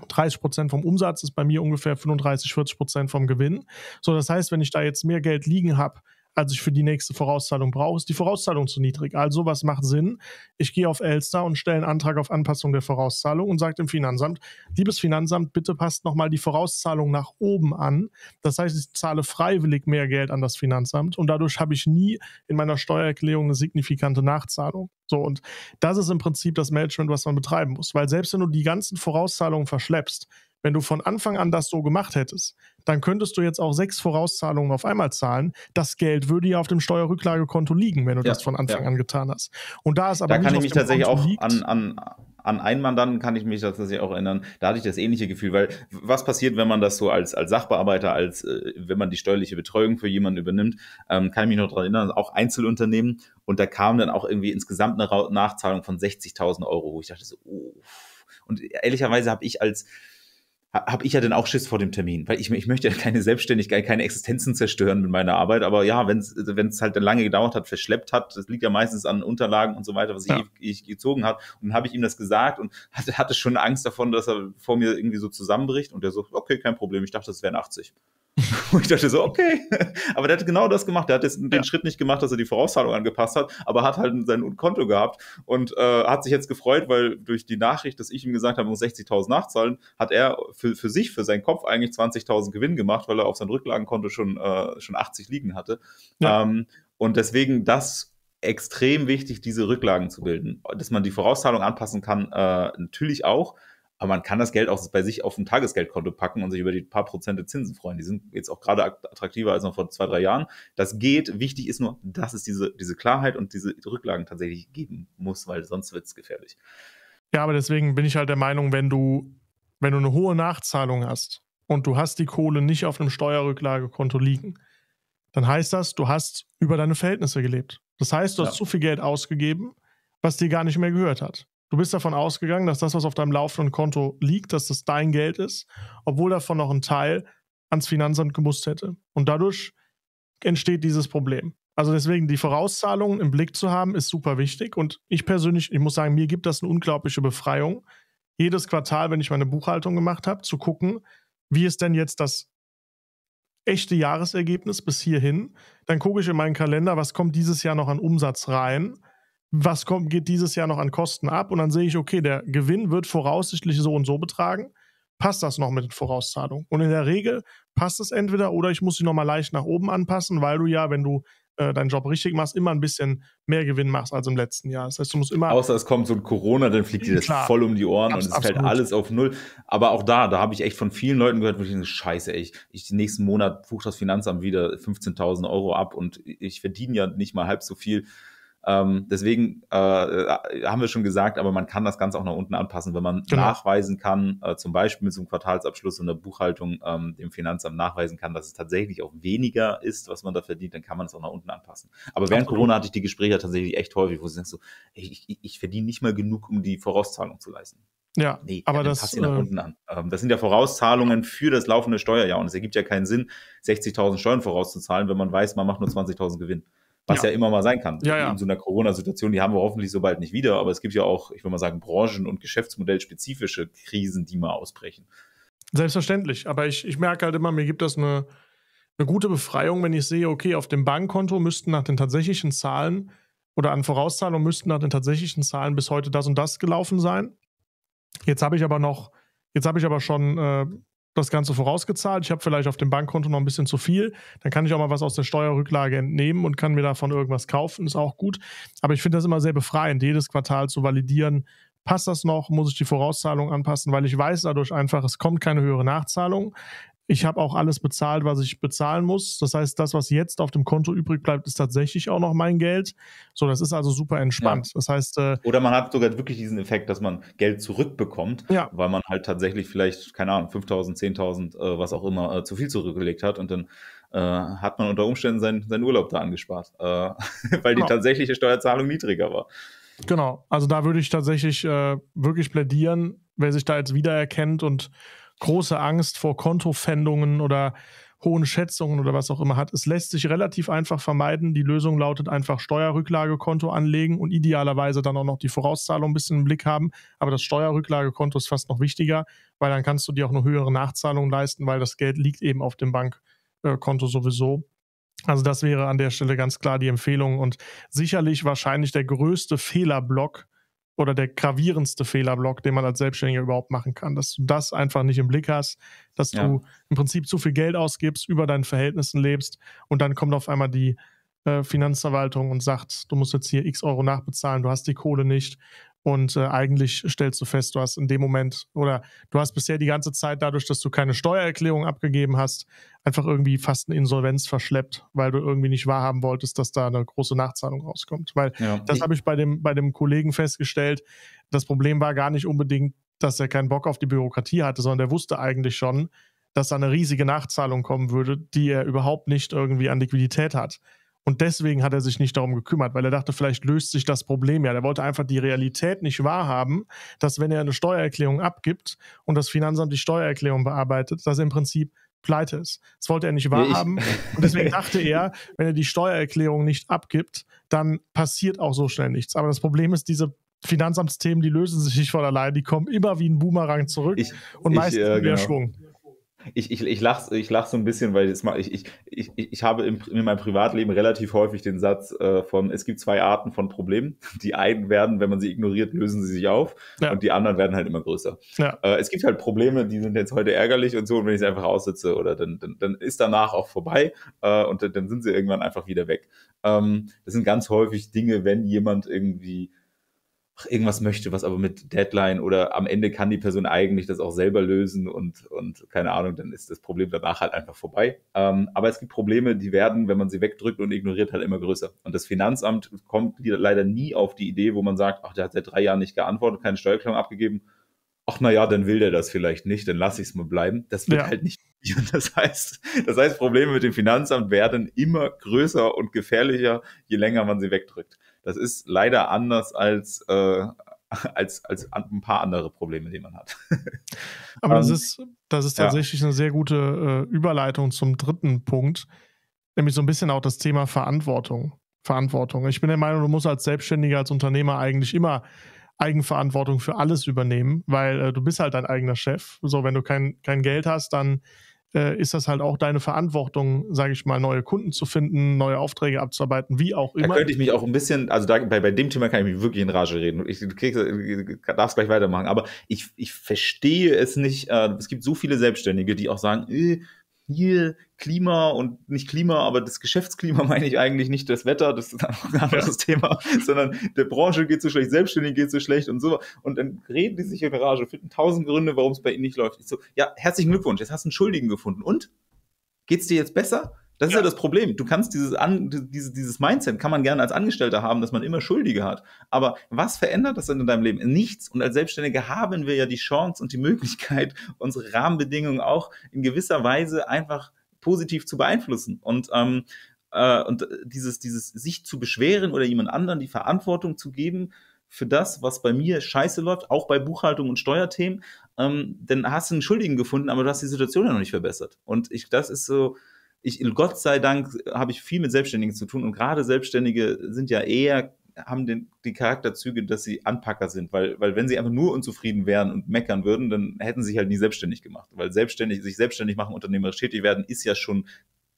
30 Prozent vom Umsatz ist bei mir ungefähr 35, 40 Prozent vom Gewinn. So, das heißt, wenn ich da jetzt mehr Geld liegen habe, als ich für die nächste Vorauszahlung brauche, ist die Vorauszahlung zu niedrig. Also was macht Sinn? Ich gehe auf Elster und stelle einen Antrag auf Anpassung der Vorauszahlung und sage dem Finanzamt, liebes Finanzamt, bitte passt nochmal die Vorauszahlung nach oben an. Das heißt, ich zahle freiwillig mehr Geld an das Finanzamt und dadurch habe ich nie in meiner Steuererklärung eine signifikante Nachzahlung. So, und das ist im Prinzip das Management, was man betreiben muss, weil selbst wenn du die ganzen Vorauszahlungen verschleppst, wenn du von Anfang an das so gemacht hättest, dann könntest du jetzt auch sechs Vorauszahlungen auf einmal zahlen. Das Geld würde ja auf dem Steuerrücklagekonto liegen, wenn du ja, das von Anfang ja. an getan hast. Und da ist aber da kann ich mich tatsächlich Konto auch liegt, an, an an einen Mandanten kann ich mich tatsächlich auch erinnern, da hatte ich das ähnliche Gefühl, weil was passiert, wenn man das so als, als Sachbearbeiter, als äh, wenn man die steuerliche Betreuung für jemanden übernimmt, ähm, kann ich mich noch daran erinnern, auch Einzelunternehmen und da kam dann auch irgendwie insgesamt eine Nachzahlung von 60.000 Euro, wo ich dachte so, uff. und ehrlicherweise habe ich als habe ich ja dann auch Schiss vor dem Termin, weil ich, ich möchte ja keine Selbstständigkeit, keine Existenzen zerstören mit meiner Arbeit. Aber ja, wenn es halt dann lange gedauert hat, verschleppt hat, das liegt ja meistens an Unterlagen und so weiter, was ja. ich, ich, gezogen hat. Und dann habe ich ihm das gesagt und hatte, hatte schon Angst davon, dass er vor mir irgendwie so zusammenbricht. Und er so, okay, kein Problem. Ich dachte, das wären 80 wo ich dachte so, okay. Aber der hat genau das gemacht. Der hat jetzt ja. den Schritt nicht gemacht, dass er die Vorauszahlung angepasst hat, aber hat halt sein Konto gehabt und äh, hat sich jetzt gefreut, weil durch die Nachricht, dass ich ihm gesagt habe, er muss 60.000 nachzahlen, hat er für, für sich, für seinen Kopf eigentlich 20.000 Gewinn gemacht, weil er auf seinem Rücklagenkonto schon, äh, schon 80 liegen hatte. Ja. Ähm, und deswegen das extrem wichtig, diese Rücklagen zu bilden. Dass man die Vorauszahlung anpassen kann, äh, natürlich auch. Aber man kann das Geld auch bei sich auf ein Tagesgeldkonto packen und sich über die paar Prozente Zinsen freuen. Die sind jetzt auch gerade attraktiver als noch vor zwei, drei Jahren. Das geht. Wichtig ist nur, dass es diese, diese Klarheit und diese Rücklagen tatsächlich geben muss, weil sonst wird es gefährlich. Ja, aber deswegen bin ich halt der Meinung, wenn du, wenn du eine hohe Nachzahlung hast und du hast die Kohle nicht auf einem Steuerrücklagekonto liegen, dann heißt das, du hast über deine Verhältnisse gelebt. Das heißt, du ja. hast zu viel Geld ausgegeben, was dir gar nicht mehr gehört hat. Du bist davon ausgegangen, dass das, was auf deinem laufenden Konto liegt, dass das dein Geld ist, obwohl davon noch ein Teil ans Finanzamt gemusst hätte. Und dadurch entsteht dieses Problem. Also deswegen die Vorauszahlungen im Blick zu haben, ist super wichtig. Und ich persönlich, ich muss sagen, mir gibt das eine unglaubliche Befreiung, jedes Quartal, wenn ich meine Buchhaltung gemacht habe, zu gucken, wie ist denn jetzt das echte Jahresergebnis bis hierhin. Dann gucke ich in meinen Kalender, was kommt dieses Jahr noch an Umsatz rein was kommt, geht dieses Jahr noch an Kosten ab? Und dann sehe ich, okay, der Gewinn wird voraussichtlich so und so betragen. Passt das noch mit den Vorauszahlungen? Und in der Regel passt es entweder oder ich muss sie nochmal leicht nach oben anpassen, weil du ja, wenn du äh, deinen Job richtig machst, immer ein bisschen mehr Gewinn machst als im letzten Jahr. Das heißt, du musst immer. Außer es kommt so ein Corona, dann fliegt dir das klar, voll um die Ohren und es halt absolut. fällt alles auf Null. Aber auch da, da habe ich echt von vielen Leuten gehört, wo ich denke, scheiße, ey, ich, ich nächsten Monat buche das Finanzamt wieder 15.000 Euro ab und ich verdiene ja nicht mal halb so viel. Ähm, deswegen äh, haben wir schon gesagt, aber man kann das Ganze auch nach unten anpassen, wenn man genau. nachweisen kann, äh, zum Beispiel mit so einem Quartalsabschluss und der Buchhaltung ähm, dem Finanzamt nachweisen kann, dass es tatsächlich auch weniger ist, was man da verdient, dann kann man es auch nach unten anpassen. Aber während Absolut. Corona hatte ich die Gespräche tatsächlich echt häufig, wo sie sagen so, ich, ich, ich verdiene nicht mal genug, um die Vorauszahlung zu leisten. Ja, nee, aber das passt äh, unten an. Ähm, das sind ja Vorauszahlungen für das laufende Steuerjahr und es ergibt ja keinen Sinn, 60.000 Steuern vorauszuzahlen, wenn man weiß, man macht nur 20.000 Gewinn was ja. ja, immer mal sein kann. Ja, ja. In so einer Corona-Situation, die haben wir hoffentlich so bald nicht wieder, aber es gibt ja auch, ich würde mal sagen, branchen- und geschäftsmodellspezifische Krisen, die mal ausbrechen. Selbstverständlich, aber ich, ich merke halt immer, mir gibt das eine, eine gute Befreiung, wenn ich sehe, okay, auf dem Bankkonto müssten nach den tatsächlichen Zahlen oder an Vorauszahlungen müssten nach den tatsächlichen Zahlen bis heute das und das gelaufen sein. Jetzt habe ich aber noch, jetzt habe ich aber schon äh, das Ganze vorausgezahlt. Ich habe vielleicht auf dem Bankkonto noch ein bisschen zu viel. Dann kann ich auch mal was aus der Steuerrücklage entnehmen und kann mir davon irgendwas kaufen. Ist auch gut. Aber ich finde das immer sehr befreiend, jedes Quartal zu validieren. Passt das noch? Muss ich die Vorauszahlung anpassen? Weil ich weiß dadurch einfach, es kommt keine höhere Nachzahlung ich habe auch alles bezahlt, was ich bezahlen muss. Das heißt, das, was jetzt auf dem Konto übrig bleibt, ist tatsächlich auch noch mein Geld. So, das ist also super entspannt. Ja. Das heißt. Äh, Oder man hat sogar wirklich diesen Effekt, dass man Geld zurückbekommt, ja. weil man halt tatsächlich vielleicht, keine Ahnung, 5000, 10.000, äh, was auch immer, äh, zu viel zurückgelegt hat und dann äh, hat man unter Umständen seinen, seinen Urlaub da angespart, äh, weil genau. die tatsächliche Steuerzahlung niedriger war. Genau, also da würde ich tatsächlich äh, wirklich plädieren, wer sich da jetzt wiedererkennt und große Angst vor Kontofändungen oder hohen Schätzungen oder was auch immer hat. Es lässt sich relativ einfach vermeiden. Die Lösung lautet einfach Steuerrücklagekonto anlegen und idealerweise dann auch noch die Vorauszahlung ein bisschen im Blick haben. Aber das Steuerrücklagekonto ist fast noch wichtiger, weil dann kannst du dir auch eine höhere Nachzahlung leisten, weil das Geld liegt eben auf dem Bankkonto sowieso. Also das wäre an der Stelle ganz klar die Empfehlung und sicherlich wahrscheinlich der größte Fehlerblock oder der gravierendste Fehlerblock, den man als Selbstständiger überhaupt machen kann, dass du das einfach nicht im Blick hast, dass ja. du im Prinzip zu viel Geld ausgibst, über deinen Verhältnissen lebst und dann kommt auf einmal die äh, Finanzverwaltung und sagt, du musst jetzt hier x Euro nachbezahlen, du hast die Kohle nicht, und äh, eigentlich stellst du fest, du hast in dem Moment oder du hast bisher die ganze Zeit dadurch, dass du keine Steuererklärung abgegeben hast, einfach irgendwie fast eine Insolvenz verschleppt, weil du irgendwie nicht wahrhaben wolltest, dass da eine große Nachzahlung rauskommt. Weil ja. das habe ich bei dem, bei dem Kollegen festgestellt. Das Problem war gar nicht unbedingt, dass er keinen Bock auf die Bürokratie hatte, sondern der wusste eigentlich schon, dass da eine riesige Nachzahlung kommen würde, die er überhaupt nicht irgendwie an Liquidität hat. Und deswegen hat er sich nicht darum gekümmert, weil er dachte, vielleicht löst sich das Problem ja. Der wollte einfach die Realität nicht wahrhaben, dass wenn er eine Steuererklärung abgibt und das Finanzamt die Steuererklärung bearbeitet, dass er im Prinzip pleite ist. Das wollte er nicht wahrhaben. Nee, und deswegen dachte er, wenn er die Steuererklärung nicht abgibt, dann passiert auch so schnell nichts. Aber das Problem ist, diese Finanzamtsthemen, die lösen sich nicht von allein, die kommen immer wie ein Boomerang zurück ich, und ich, meistens äh, wieder genau. Schwung. Ich, ich, ich lache ich lach so ein bisschen, weil ich, ich, ich, ich habe im, in meinem Privatleben relativ häufig den Satz äh, von, es gibt zwei Arten von Problemen. Die einen werden, wenn man sie ignoriert, lösen sie sich auf ja. und die anderen werden halt immer größer. Ja. Äh, es gibt halt Probleme, die sind jetzt heute ärgerlich und so und wenn ich sie einfach aussitze oder dann, dann, dann ist danach auch vorbei äh, und dann, dann sind sie irgendwann einfach wieder weg. Ähm, das sind ganz häufig Dinge, wenn jemand irgendwie ach, irgendwas möchte, was aber mit Deadline oder am Ende kann die Person eigentlich das auch selber lösen und, und keine Ahnung, dann ist das Problem danach halt einfach vorbei. Ähm, aber es gibt Probleme, die werden, wenn man sie wegdrückt und ignoriert, halt immer größer. Und das Finanzamt kommt leider nie auf die Idee, wo man sagt, ach, der hat seit drei Jahren nicht geantwortet, keine Steuererklärung abgegeben. Ach, na ja, dann will der das vielleicht nicht, dann lasse ich es mal bleiben. Das wird ja. halt nicht. Das heißt, das heißt, Probleme mit dem Finanzamt werden immer größer und gefährlicher, je länger man sie wegdrückt. Das ist leider anders als, äh, als, als ein paar andere Probleme, die man hat. Aber das ähm, ist, das ist tatsächlich ja. eine sehr gute äh, Überleitung zum dritten Punkt, nämlich so ein bisschen auch das Thema Verantwortung. Verantwortung. Ich bin der Meinung, du musst als Selbstständiger, als Unternehmer eigentlich immer Eigenverantwortung für alles übernehmen, weil äh, du bist halt dein eigener Chef. So, wenn du kein, kein Geld hast, dann äh, ist das halt auch deine Verantwortung, sage ich mal, neue Kunden zu finden, neue Aufträge abzuarbeiten, wie auch immer. Da könnte ich mich auch ein bisschen, also da, bei, bei dem Thema kann ich mich wirklich in Rage reden. Ich äh, darf es gleich weitermachen, aber ich, ich verstehe es nicht. Äh, es gibt so viele Selbstständige, die auch sagen, äh, viel und nicht Klima, aber das Geschäftsklima meine ich eigentlich nicht das Wetter, das ist einfach ein anderes ja. Thema, sondern der Branche geht so schlecht, Selbstständigen geht so schlecht und so. Und dann reden die sich in Rage, finden tausend Gründe, warum es bei ihnen nicht läuft. Ich so, ja, herzlichen Glückwunsch, jetzt hast du einen Schuldigen gefunden. Und? Geht's dir jetzt besser? Das ja. ist ja das Problem. Du kannst dieses, An dieses, dieses Mindset, kann man gerne als Angestellter haben, dass man immer Schuldige hat. Aber was verändert das denn in deinem Leben? Nichts. Und als Selbstständige haben wir ja die Chance und die Möglichkeit, unsere Rahmenbedingungen auch in gewisser Weise einfach positiv zu beeinflussen. Und ähm, äh, und dieses, dieses sich zu beschweren oder jemand anderen die Verantwortung zu geben für das, was bei mir scheiße läuft, auch bei Buchhaltung und Steuerthemen, ähm, dann hast du einen Schuldigen gefunden, aber du hast die Situation ja noch nicht verbessert. Und ich, das ist so, ich, Gott sei Dank habe ich viel mit Selbstständigen zu tun und gerade Selbstständige sind ja eher haben den, die Charakterzüge, dass sie Anpacker sind, weil, weil wenn sie einfach nur unzufrieden wären und meckern würden, dann hätten sie sich halt nie selbstständig gemacht, weil selbstständig, sich selbstständig machen, unternehmerisch tätig werden, ist ja schon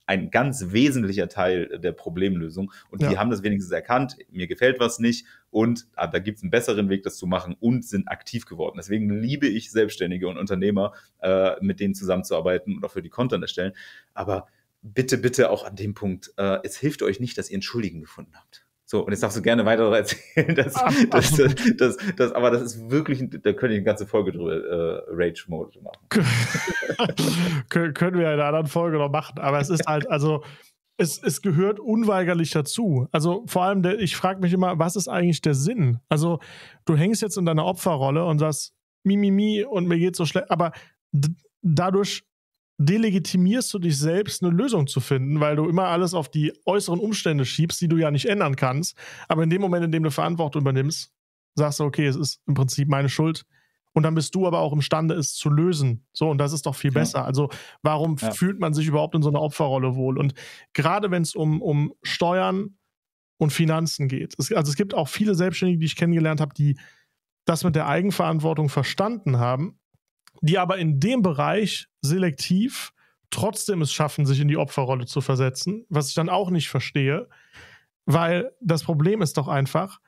ein ganz wesentlicher Teil der Problemlösung. Und ja. die haben das wenigstens erkannt, mir gefällt was nicht und ah, da gibt's einen besseren Weg, das zu machen und sind aktiv geworden. Deswegen liebe ich Selbstständige und Unternehmer, äh, mit denen zusammenzuarbeiten und auch für die Content erstellen. Aber bitte, bitte auch an dem Punkt, äh, es hilft euch nicht, dass ihr einen gefunden habt. So, und jetzt darfst du gerne weiter erzählen, dass, ach, dass, ach. Das, aber das ist wirklich, da könnte ich eine ganze Folge drüber, äh, Rage-Mode machen. können wir in einer anderen Folge noch machen, aber es ist halt, also es, es gehört unweigerlich dazu. Also vor allem, der, ich frage mich immer, was ist eigentlich der Sinn? Also du hängst jetzt in deiner Opferrolle und sagst, mi, mi, mi und mir geht so schlecht, aber dadurch delegitimierst du dich selbst, eine Lösung zu finden, weil du immer alles auf die äußeren Umstände schiebst, die du ja nicht ändern kannst. Aber in dem Moment, in dem du Verantwortung übernimmst, sagst du, okay, es ist im Prinzip meine Schuld. Und dann bist du aber auch imstande, es zu lösen. So, und das ist doch viel ja. besser. Also, warum ja. fühlt man sich überhaupt in so einer Opferrolle wohl? Und gerade wenn es um, um Steuern und Finanzen geht. Es, also, es gibt auch viele Selbstständige, die ich kennengelernt habe, die das mit der Eigenverantwortung verstanden haben, die aber in dem Bereich selektiv trotzdem es schaffen, sich in die Opferrolle zu versetzen, was ich dann auch nicht verstehe, weil das Problem ist doch einfach,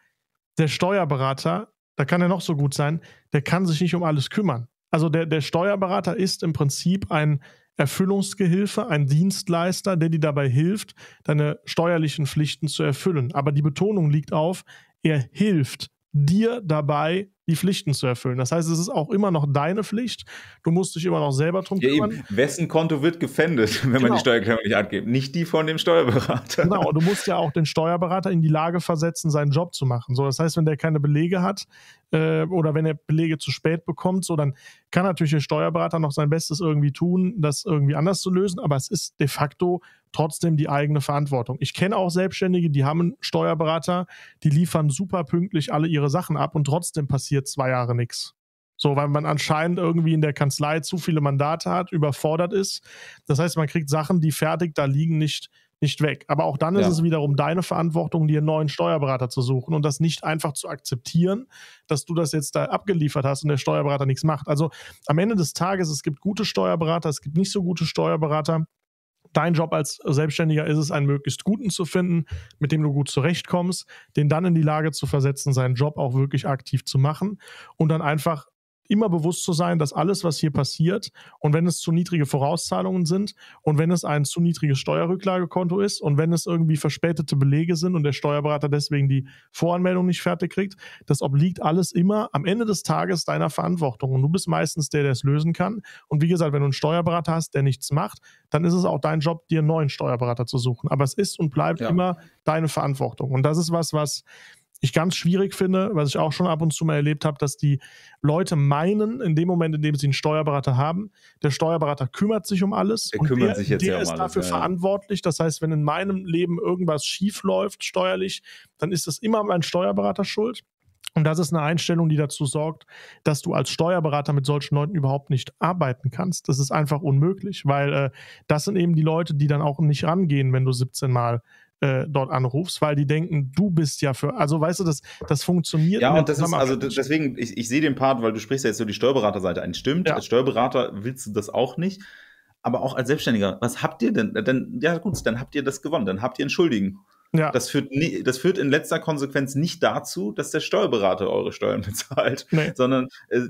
der Steuerberater, da kann er noch so gut sein, der kann sich nicht um alles kümmern. Also der, der Steuerberater ist im Prinzip ein Erfüllungsgehilfe, ein Dienstleister, der dir dabei hilft, deine steuerlichen Pflichten zu erfüllen. Aber die Betonung liegt auf, er hilft dir dabei, die Pflichten zu erfüllen. Das heißt, es ist auch immer noch deine Pflicht. Du musst dich immer noch selber drum ja, kümmern. Eben. Wessen Konto wird gefändet, wenn genau. man die genau. Steuererklärung nicht abgibt? Nicht die von dem Steuerberater. Genau, du musst ja auch den Steuerberater in die Lage versetzen, seinen Job zu machen. So, das heißt, wenn der keine Belege hat äh, oder wenn er Belege zu spät bekommt, so dann kann natürlich der Steuerberater noch sein Bestes irgendwie tun, das irgendwie anders zu lösen. Aber es ist de facto trotzdem die eigene Verantwortung. Ich kenne auch Selbstständige, die haben einen Steuerberater, die liefern super pünktlich alle ihre Sachen ab und trotzdem passiert zwei Jahre nichts. So, weil man anscheinend irgendwie in der Kanzlei zu viele Mandate hat, überfordert ist. Das heißt, man kriegt Sachen, die fertig da liegen, nicht, nicht weg. Aber auch dann ja. ist es wiederum deine Verantwortung, dir einen neuen Steuerberater zu suchen und das nicht einfach zu akzeptieren, dass du das jetzt da abgeliefert hast und der Steuerberater nichts macht. Also am Ende des Tages, es gibt gute Steuerberater, es gibt nicht so gute Steuerberater. Dein Job als Selbstständiger ist es, einen möglichst guten zu finden, mit dem du gut zurechtkommst, den dann in die Lage zu versetzen, seinen Job auch wirklich aktiv zu machen und dann einfach immer bewusst zu sein, dass alles, was hier passiert, und wenn es zu niedrige Vorauszahlungen sind und wenn es ein zu niedriges Steuerrücklagekonto ist und wenn es irgendwie verspätete Belege sind und der Steuerberater deswegen die Voranmeldung nicht fertig kriegt, das obliegt alles immer am Ende des Tages deiner Verantwortung. Und du bist meistens der, der es lösen kann. Und wie gesagt, wenn du einen Steuerberater hast, der nichts macht, dann ist es auch dein Job, dir einen neuen Steuerberater zu suchen. Aber es ist und bleibt ja. immer deine Verantwortung. Und das ist was, was ich ganz schwierig finde, was ich auch schon ab und zu mal erlebt habe, dass die Leute meinen, in dem Moment, in dem sie einen Steuerberater haben, der Steuerberater kümmert sich um alles der und kümmert der, sich jetzt der ja um ist alles, dafür ja. verantwortlich. Das heißt, wenn in meinem Leben irgendwas schief läuft steuerlich, dann ist das immer mein Steuerberater schuld. Und das ist eine Einstellung, die dazu sorgt, dass du als Steuerberater mit solchen Leuten überhaupt nicht arbeiten kannst. Das ist einfach unmöglich, weil äh, das sind eben die Leute, die dann auch nicht rangehen, wenn du 17 Mal äh, dort anrufst, weil die denken, du bist ja für, also weißt du, das, das funktioniert. Ja, und das ist, also deswegen, ich, ich sehe den Part, weil du sprichst ja jetzt so die Steuerberaterseite ein. Stimmt, ja. als Steuerberater willst du das auch nicht, aber auch als Selbstständiger, was habt ihr denn? Dann, ja gut, dann habt ihr das gewonnen, dann habt ihr einen Schuldigen. Ja. Das, führt das führt in letzter Konsequenz nicht dazu, dass der Steuerberater eure Steuern bezahlt, nee. sondern äh,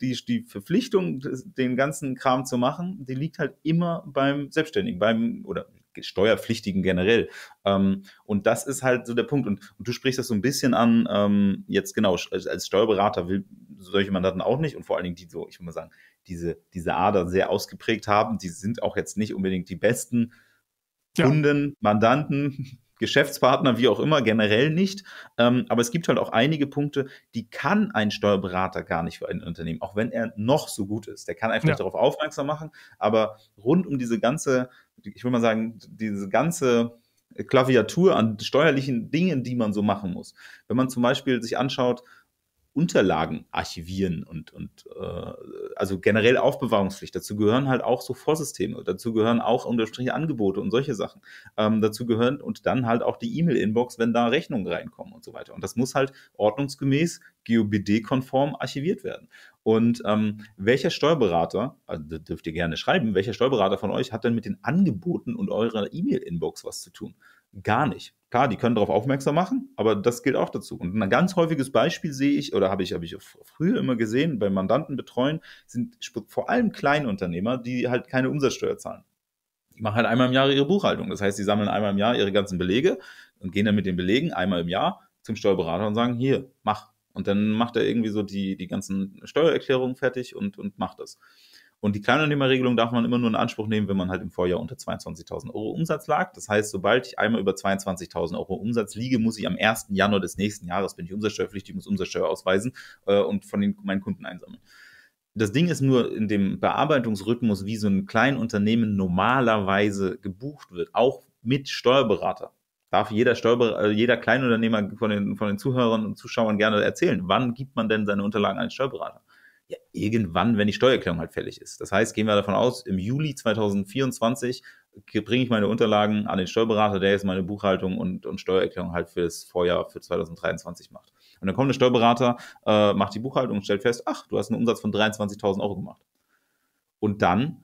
die, die Verpflichtung, den ganzen Kram zu machen, die liegt halt immer beim Selbstständigen, beim oder Steuerpflichtigen generell. Ähm, und das ist halt so der Punkt. Und, und du sprichst das so ein bisschen an, ähm, jetzt genau, als Steuerberater will solche Mandanten auch nicht und vor allen Dingen die so, ich würde mal sagen, diese, diese Ader sehr ausgeprägt haben, die sind auch jetzt nicht unbedingt die besten ja. Kunden, Mandanten, Geschäftspartner, wie auch immer, generell nicht. Ähm, aber es gibt halt auch einige Punkte, die kann ein Steuerberater gar nicht für ein Unternehmen, auch wenn er noch so gut ist. Der kann einfach ja. darauf aufmerksam machen. Aber rund um diese ganze ich würde mal sagen, diese ganze Klaviatur an steuerlichen Dingen, die man so machen muss. Wenn man zum Beispiel sich anschaut, Unterlagen archivieren und, und äh, also generell Aufbewahrungspflicht. Dazu gehören halt auch so Vorsysteme, dazu gehören auch unterstriche Angebote und solche Sachen. Ähm, dazu gehören und dann halt auch die E-Mail-Inbox, wenn da Rechnungen reinkommen und so weiter. Und das muss halt ordnungsgemäß GOBD-konform archiviert werden. Und ähm, welcher Steuerberater, also dürft ihr gerne schreiben, welcher Steuerberater von euch hat denn mit den Angeboten und eurer E-Mail-Inbox was zu tun? Gar nicht. Klar, die können darauf aufmerksam machen, aber das gilt auch dazu. Und ein ganz häufiges Beispiel sehe ich, oder habe ich, habe ich früher immer gesehen, bei Mandanten betreuen, sind vor allem Kleinunternehmer, die halt keine Umsatzsteuer zahlen. Die machen halt einmal im Jahr ihre Buchhaltung. Das heißt, sie sammeln einmal im Jahr ihre ganzen Belege und gehen dann mit den Belegen einmal im Jahr zum Steuerberater und sagen, hier, mach, und dann macht er irgendwie so die, die ganzen Steuererklärungen fertig und, und macht das. Und die Kleinunternehmerregelung darf man immer nur in Anspruch nehmen, wenn man halt im Vorjahr unter 22.000 Euro Umsatz lag. Das heißt, sobald ich einmal über 22.000 Euro Umsatz liege, muss ich am 1. Januar des nächsten Jahres, bin ich umsatzsteuerpflichtig, muss Umsatzsteuer ausweisen äh, und von den, meinen Kunden einsammeln. Das Ding ist nur in dem Bearbeitungsrhythmus, wie so ein Kleinunternehmen normalerweise gebucht wird, auch mit Steuerberater darf jeder Steuerberater, äh, jeder Kleinunternehmer von den, von den Zuhörern und Zuschauern gerne erzählen. Wann gibt man denn seine Unterlagen an den Steuerberater? Ja, irgendwann, wenn die Steuererklärung halt fällig ist. Das heißt, gehen wir davon aus, im Juli 2024 bringe ich meine Unterlagen an den Steuerberater, der jetzt meine Buchhaltung und, und Steuererklärung halt für das Vorjahr, für 2023 macht. Und dann kommt der Steuerberater, äh, macht die Buchhaltung und stellt fest, ach, du hast einen Umsatz von 23.000 Euro gemacht. Und dann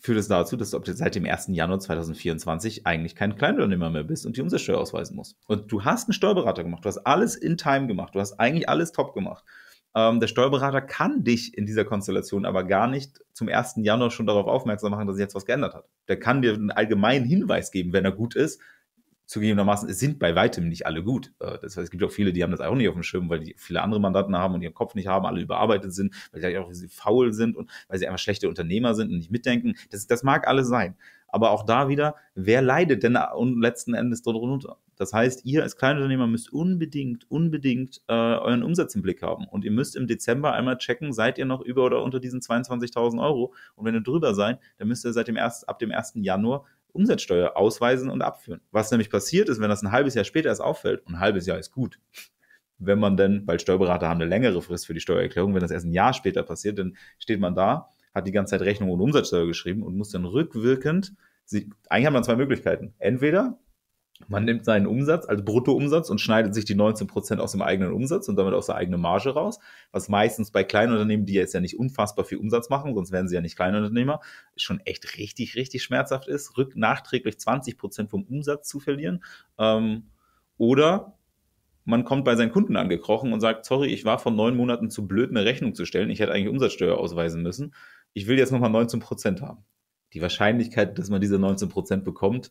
führt es dazu, dass du seit dem 1. Januar 2024 eigentlich kein Kleinunternehmer mehr bist und die Umsatzsteuer ausweisen musst. Und du hast einen Steuerberater gemacht, du hast alles in Time gemacht, du hast eigentlich alles top gemacht. Ähm, der Steuerberater kann dich in dieser Konstellation aber gar nicht zum 1. Januar schon darauf aufmerksam machen, dass sich jetzt was geändert hat. Der kann dir einen allgemeinen Hinweis geben, wenn er gut ist, zugegebenermaßen, es sind bei weitem nicht alle gut. Äh, das heißt, es gibt auch viele, die haben das auch nicht auf dem Schirm, weil die viele andere Mandanten haben und ihren Kopf nicht haben, alle überarbeitet sind, weil sie auch faul sind und weil sie einfach schlechte Unternehmer sind und nicht mitdenken. Das, das mag alles sein. Aber auch da wieder, wer leidet denn letzten Endes darunter? Das heißt, ihr als Kleinunternehmer müsst unbedingt, unbedingt äh, euren Umsatz im Blick haben. Und ihr müsst im Dezember einmal checken, seid ihr noch über oder unter diesen 22.000 Euro? Und wenn ihr drüber seid, dann müsst ihr seit dem erst, ab dem 1. Januar Umsatzsteuer ausweisen und abführen. Was nämlich passiert ist, wenn das ein halbes Jahr später erst auffällt, und ein halbes Jahr ist gut, wenn man denn, weil Steuerberater haben eine längere Frist für die Steuererklärung, wenn das erst ein Jahr später passiert, dann steht man da, hat die ganze Zeit Rechnung und Umsatzsteuer geschrieben und muss dann rückwirkend, sie, eigentlich haben wir zwei Möglichkeiten. Entweder man nimmt seinen Umsatz, also Bruttoumsatz, und schneidet sich die 19% Prozent aus dem eigenen Umsatz und damit aus der eigenen Marge raus, was meistens bei Kleinunternehmen, die jetzt ja nicht unfassbar viel Umsatz machen, sonst wären sie ja nicht Kleinunternehmer, schon echt richtig, richtig schmerzhaft ist, rück nachträglich 20% Prozent vom Umsatz zu verlieren. Ähm, oder man kommt bei seinen Kunden angekrochen und sagt, sorry, ich war vor neun Monaten zu blöd, eine Rechnung zu stellen, ich hätte eigentlich Umsatzsteuer ausweisen müssen, ich will jetzt nochmal 19% Prozent haben. Die Wahrscheinlichkeit, dass man diese 19% Prozent bekommt,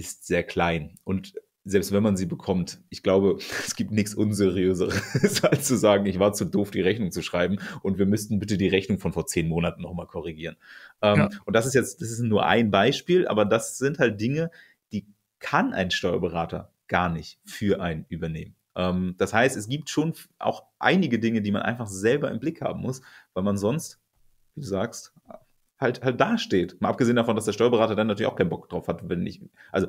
ist sehr klein. Und selbst wenn man sie bekommt, ich glaube, es gibt nichts Unseriöseres, als zu sagen, ich war zu doof, die Rechnung zu schreiben und wir müssten bitte die Rechnung von vor zehn Monaten nochmal korrigieren. Ähm, ja. Und das ist jetzt, das ist nur ein Beispiel, aber das sind halt Dinge, die kann ein Steuerberater gar nicht für einen übernehmen. Ähm, das heißt, es gibt schon auch einige Dinge, die man einfach selber im Blick haben muss, weil man sonst, wie du sagst, halt, halt dasteht. Mal abgesehen davon, dass der Steuerberater dann natürlich auch keinen Bock drauf hat, wenn ich, also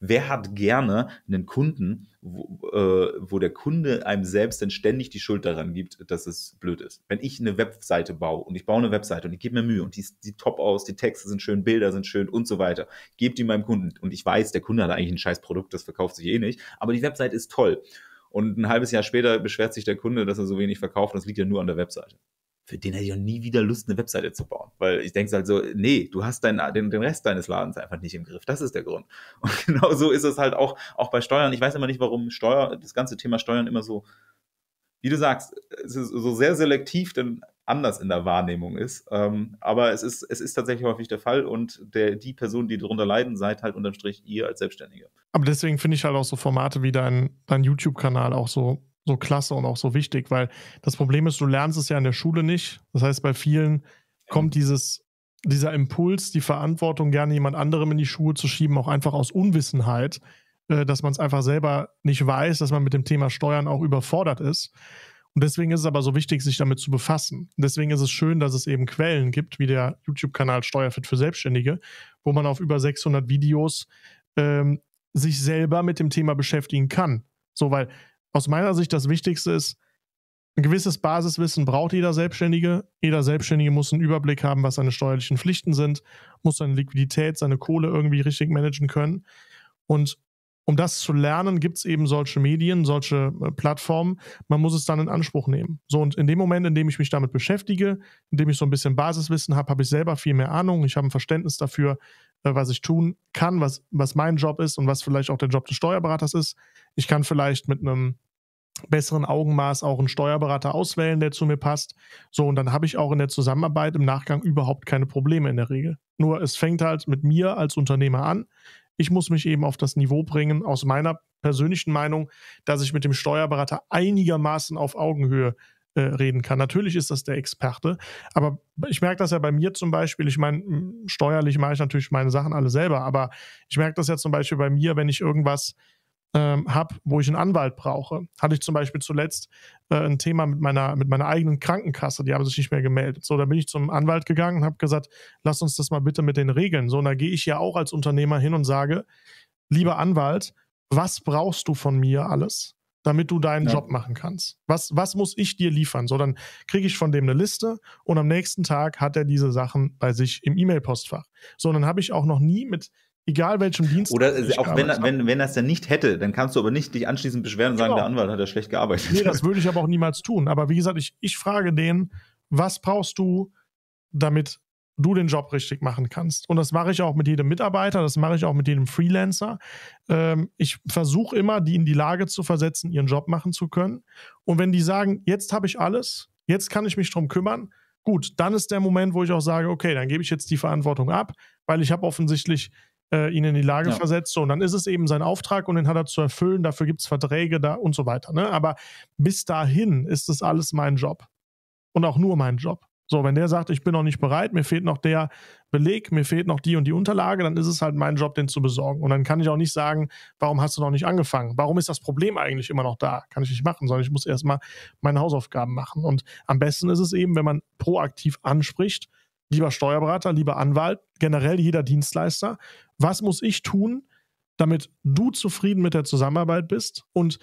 wer hat gerne einen Kunden, wo, äh, wo der Kunde einem selbst dann ständig die Schuld daran gibt, dass es blöd ist. Wenn ich eine Webseite baue und ich baue eine Webseite und ich gebe mir Mühe und die sieht top aus, die Texte sind schön, Bilder sind schön und so weiter, gebe die meinem Kunden und ich weiß, der Kunde hat eigentlich ein scheiß Produkt, das verkauft sich eh nicht, aber die Webseite ist toll. Und ein halbes Jahr später beschwert sich der Kunde, dass er so wenig verkauft. Das liegt ja nur an der Webseite für den hätte ich auch nie wieder Lust, eine Webseite zu bauen. Weil ich denke halt so, nee, du hast dein, den, den Rest deines Ladens einfach nicht im Griff. Das ist der Grund. Und genau so ist es halt auch, auch bei Steuern. Ich weiß immer nicht, warum Steuer, das ganze Thema Steuern immer so, wie du sagst, es ist so sehr selektiv denn anders in der Wahrnehmung ist. Ähm, aber es ist, es ist tatsächlich häufig der Fall und der, die Personen, die darunter leiden, seid halt unterm Strich ihr als Selbstständige. Aber deswegen finde ich halt auch so Formate wie dein, dein YouTube-Kanal auch so so klasse und auch so wichtig, weil das Problem ist, du lernst es ja in der Schule nicht. Das heißt, bei vielen kommt dieses, dieser Impuls, die Verantwortung gerne jemand anderem in die Schuhe zu schieben, auch einfach aus Unwissenheit, äh, dass man es einfach selber nicht weiß, dass man mit dem Thema Steuern auch überfordert ist. Und deswegen ist es aber so wichtig, sich damit zu befassen. Und deswegen ist es schön, dass es eben Quellen gibt, wie der YouTube-Kanal Steuerfit für Selbstständige, wo man auf über 600 Videos ähm, sich selber mit dem Thema beschäftigen kann. So, weil aus meiner Sicht das Wichtigste ist, ein gewisses Basiswissen braucht jeder Selbstständige. Jeder Selbstständige muss einen Überblick haben, was seine steuerlichen Pflichten sind, muss seine Liquidität, seine Kohle irgendwie richtig managen können. Und um das zu lernen, gibt es eben solche Medien, solche äh, Plattformen. Man muss es dann in Anspruch nehmen. So, und in dem Moment, in dem ich mich damit beschäftige, in dem ich so ein bisschen Basiswissen habe, habe ich selber viel mehr Ahnung. Ich habe ein Verständnis dafür, äh, was ich tun kann, was, was mein Job ist und was vielleicht auch der Job des Steuerberaters ist. Ich kann vielleicht mit einem besseren Augenmaß auch einen Steuerberater auswählen, der zu mir passt. So, und dann habe ich auch in der Zusammenarbeit im Nachgang überhaupt keine Probleme in der Regel. Nur es fängt halt mit mir als Unternehmer an. Ich muss mich eben auf das Niveau bringen, aus meiner persönlichen Meinung, dass ich mit dem Steuerberater einigermaßen auf Augenhöhe äh, reden kann. Natürlich ist das der Experte, aber ich merke das ja bei mir zum Beispiel, ich meine, steuerlich mache ich natürlich meine Sachen alle selber, aber ich merke das ja zum Beispiel bei mir, wenn ich irgendwas ähm, habe, wo ich einen Anwalt brauche. Hatte ich zum Beispiel zuletzt äh, ein Thema mit meiner, mit meiner eigenen Krankenkasse, die haben sich nicht mehr gemeldet. So, da bin ich zum Anwalt gegangen und habe gesagt, lass uns das mal bitte mit den Regeln. So, und da gehe ich ja auch als Unternehmer hin und sage, lieber Anwalt, was brauchst du von mir alles? damit du deinen ja. Job machen kannst. Was, was muss ich dir liefern? So, dann kriege ich von dem eine Liste und am nächsten Tag hat er diese Sachen bei sich im E-Mail-Postfach. So, und dann habe ich auch noch nie mit Egal welchem Dienst. Oder auch wenn, wenn, wenn er es dann nicht hätte, dann kannst du aber nicht dich anschließend beschweren und genau. sagen, der Anwalt hat ja schlecht gearbeitet. Nee, das würde ich aber auch niemals tun. Aber wie gesagt, ich, ich frage den, was brauchst du, damit du den Job richtig machen kannst. Und das mache ich auch mit jedem Mitarbeiter, das mache ich auch mit jedem Freelancer. Ähm, ich versuche immer, die in die Lage zu versetzen, ihren Job machen zu können. Und wenn die sagen, jetzt habe ich alles, jetzt kann ich mich drum kümmern, gut, dann ist der Moment, wo ich auch sage, okay, dann gebe ich jetzt die Verantwortung ab, weil ich habe offensichtlich äh, ihn in die Lage ja. versetzt. So, und dann ist es eben sein Auftrag und den hat er zu erfüllen. Dafür gibt es Verträge da und so weiter. Ne? Aber bis dahin ist es alles mein Job und auch nur mein Job. So, wenn der sagt, ich bin noch nicht bereit, mir fehlt noch der Beleg, mir fehlt noch die und die Unterlage, dann ist es halt mein Job, den zu besorgen. Und dann kann ich auch nicht sagen, warum hast du noch nicht angefangen? Warum ist das Problem eigentlich immer noch da? Kann ich nicht machen, sondern ich muss erstmal meine Hausaufgaben machen. Und am besten ist es eben, wenn man proaktiv anspricht, lieber Steuerberater, lieber Anwalt, generell jeder Dienstleister, was muss ich tun, damit du zufrieden mit der Zusammenarbeit bist und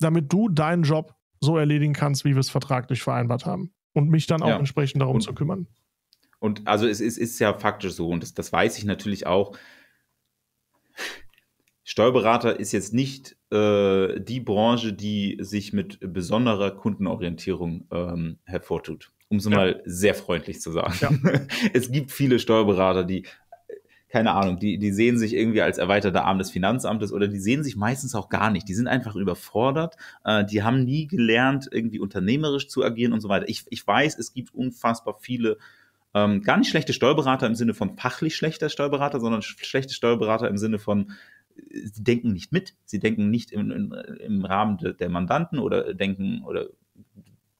damit du deinen Job so erledigen kannst, wie wir es vertraglich vereinbart haben und mich dann auch ja. entsprechend darum und, zu kümmern. Und also es ist, ist ja faktisch so und das, das weiß ich natürlich auch. Steuerberater ist jetzt nicht äh, die Branche, die sich mit besonderer Kundenorientierung ähm, hervortut um es ja. mal sehr freundlich zu sagen. Ja. Es gibt viele Steuerberater, die äh, keine Ahnung, die, die sehen sich irgendwie als erweiterter Arm des Finanzamtes oder die sehen sich meistens auch gar nicht. Die sind einfach überfordert. Äh, die haben nie gelernt, irgendwie unternehmerisch zu agieren und so weiter. Ich, ich weiß, es gibt unfassbar viele ähm, gar nicht schlechte Steuerberater im Sinne von fachlich schlechter Steuerberater, sondern schlechte Steuerberater im Sinne von äh, Sie denken nicht mit, sie denken nicht im, im, im Rahmen de, der Mandanten oder denken oder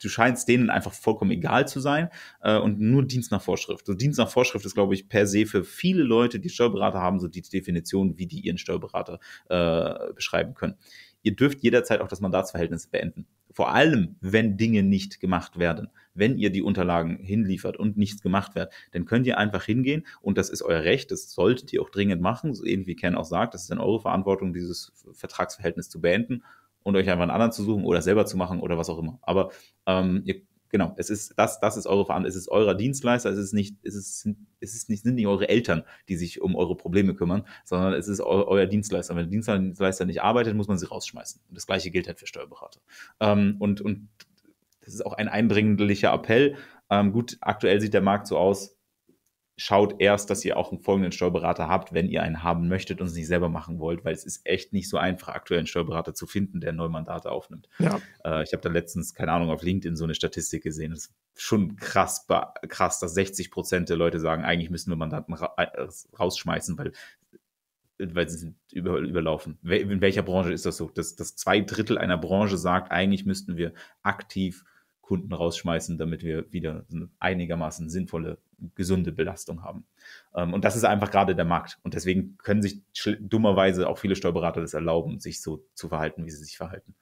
du scheinst denen einfach vollkommen egal zu sein äh, und nur Dienst nach Vorschrift. So also Dienst nach Vorschrift ist, glaube ich, per se für viele Leute, die Steuerberater haben, so die Definition, wie die ihren Steuerberater äh, beschreiben können. Ihr dürft jederzeit auch das Mandatsverhältnis beenden. Vor allem, wenn Dinge nicht gemacht werden. Wenn ihr die Unterlagen hinliefert und nichts gemacht wird, dann könnt ihr einfach hingehen und das ist euer Recht, das solltet ihr auch dringend machen, so eben wie Ken auch sagt, das ist dann eure Verantwortung, dieses Vertragsverhältnis zu beenden und euch einfach einen anderen zu suchen oder selber zu machen oder was auch immer. Aber ähm, ihr, genau, es ist das, das ist eure Verantwortung, es ist eurer Dienstleister, es ist nicht, es ist, es ist nicht, sind nicht eure Eltern, die sich um eure Probleme kümmern, sondern es ist eu, euer Dienstleister. Wenn der Dienstleister nicht arbeitet, muss man sie rausschmeißen. Und das gleiche gilt halt für Steuerberater. Ähm, und, und das ist auch ein eindringlicher Appell. Ähm, gut, aktuell sieht der Markt so aus, schaut erst, dass ihr auch einen folgenden Steuerberater habt, wenn ihr einen haben möchtet und es nicht selber machen wollt, weil es ist echt nicht so einfach, aktuell einen Steuerberater zu finden, der neue Mandate aufnimmt. Ja. Äh, ich habe da letztens, keine Ahnung, auf LinkedIn so eine Statistik gesehen. Das ist schon krass, krass dass 60 Prozent der Leute sagen, eigentlich müssen wir Mandaten ra äh, rausschmeißen, weil weil sie sind über, überlaufen. In welcher Branche ist das so? Dass, dass zwei Drittel einer Branche sagt, eigentlich müssten wir aktiv Kunden rausschmeißen, damit wir wieder eine einigermaßen sinnvolle, gesunde Belastung haben. Ähm, und das ist einfach gerade der Markt. Und deswegen können sich dummerweise auch viele Steuerberater das erlauben, sich so zu verhalten, wie sie sich verhalten.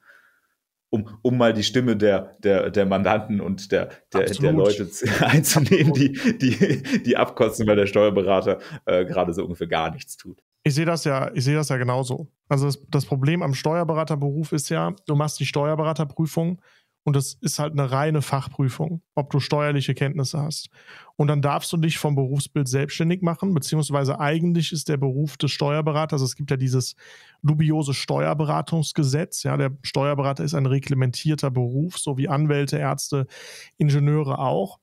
Um, um mal die Stimme der, der, der Mandanten und der, der, der Leute einzunehmen, die, die, die abkosten, weil der Steuerberater äh, gerade so ungefähr gar nichts tut. Ich sehe das ja, ich sehe das ja genauso. Also das, das Problem am Steuerberaterberuf ist ja, du machst die Steuerberaterprüfung, und das ist halt eine reine Fachprüfung, ob du steuerliche Kenntnisse hast. Und dann darfst du dich vom Berufsbild selbstständig machen, beziehungsweise eigentlich ist der Beruf des Steuerberaters, also es gibt ja dieses dubiose Steuerberatungsgesetz, ja, der Steuerberater ist ein reglementierter Beruf, so wie Anwälte, Ärzte, Ingenieure auch.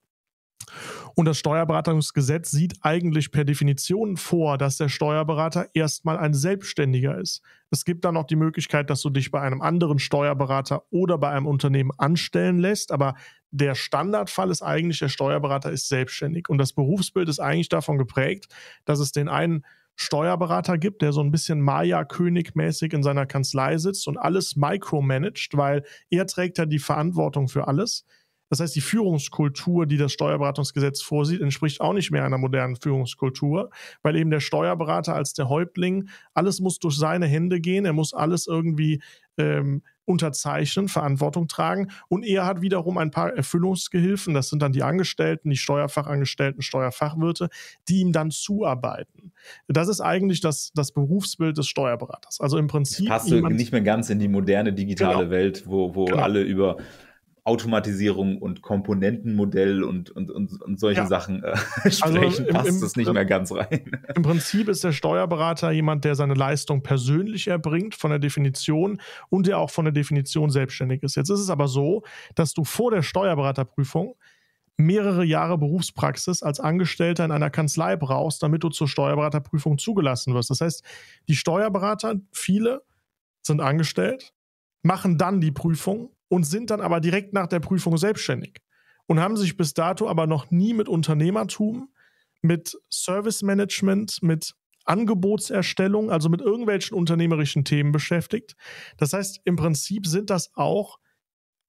Und das Steuerberatungsgesetz sieht eigentlich per Definition vor, dass der Steuerberater erstmal ein Selbstständiger ist. Es gibt dann auch die Möglichkeit, dass du dich bei einem anderen Steuerberater oder bei einem Unternehmen anstellen lässt, aber der Standardfall ist eigentlich, der Steuerberater ist selbstständig. Und das Berufsbild ist eigentlich davon geprägt, dass es den einen Steuerberater gibt, der so ein bisschen Maya-König-mäßig in seiner Kanzlei sitzt und alles micromanagt, weil er trägt ja die Verantwortung für alles. Das heißt, die Führungskultur, die das Steuerberatungsgesetz vorsieht, entspricht auch nicht mehr einer modernen Führungskultur, weil eben der Steuerberater als der Häuptling, alles muss durch seine Hände gehen, er muss alles irgendwie ähm, unterzeichnen, Verantwortung tragen. Und er hat wiederum ein paar Erfüllungsgehilfen, das sind dann die Angestellten, die Steuerfachangestellten, Steuerfachwirte, die ihm dann zuarbeiten. Das ist eigentlich das, das Berufsbild des Steuerberaters. Also im Prinzip. Das passt nicht mehr ganz in die moderne digitale genau. Welt, wo, wo genau. alle über Automatisierung und Komponentenmodell und, und, und, und solche ja. Sachen äh, also sprechen, also im, passt im, es nicht mehr ganz rein. Im Prinzip ist der Steuerberater jemand, der seine Leistung persönlich erbringt von der Definition und der auch von der Definition selbstständig ist. Jetzt ist es aber so, dass du vor der Steuerberaterprüfung mehrere Jahre Berufspraxis als Angestellter in einer Kanzlei brauchst, damit du zur Steuerberaterprüfung zugelassen wirst. Das heißt, die Steuerberater, viele sind angestellt, machen dann die Prüfung und sind dann aber direkt nach der Prüfung selbstständig und haben sich bis dato aber noch nie mit Unternehmertum, mit Service Management, mit Angebotserstellung, also mit irgendwelchen unternehmerischen Themen beschäftigt. Das heißt, im Prinzip sind das auch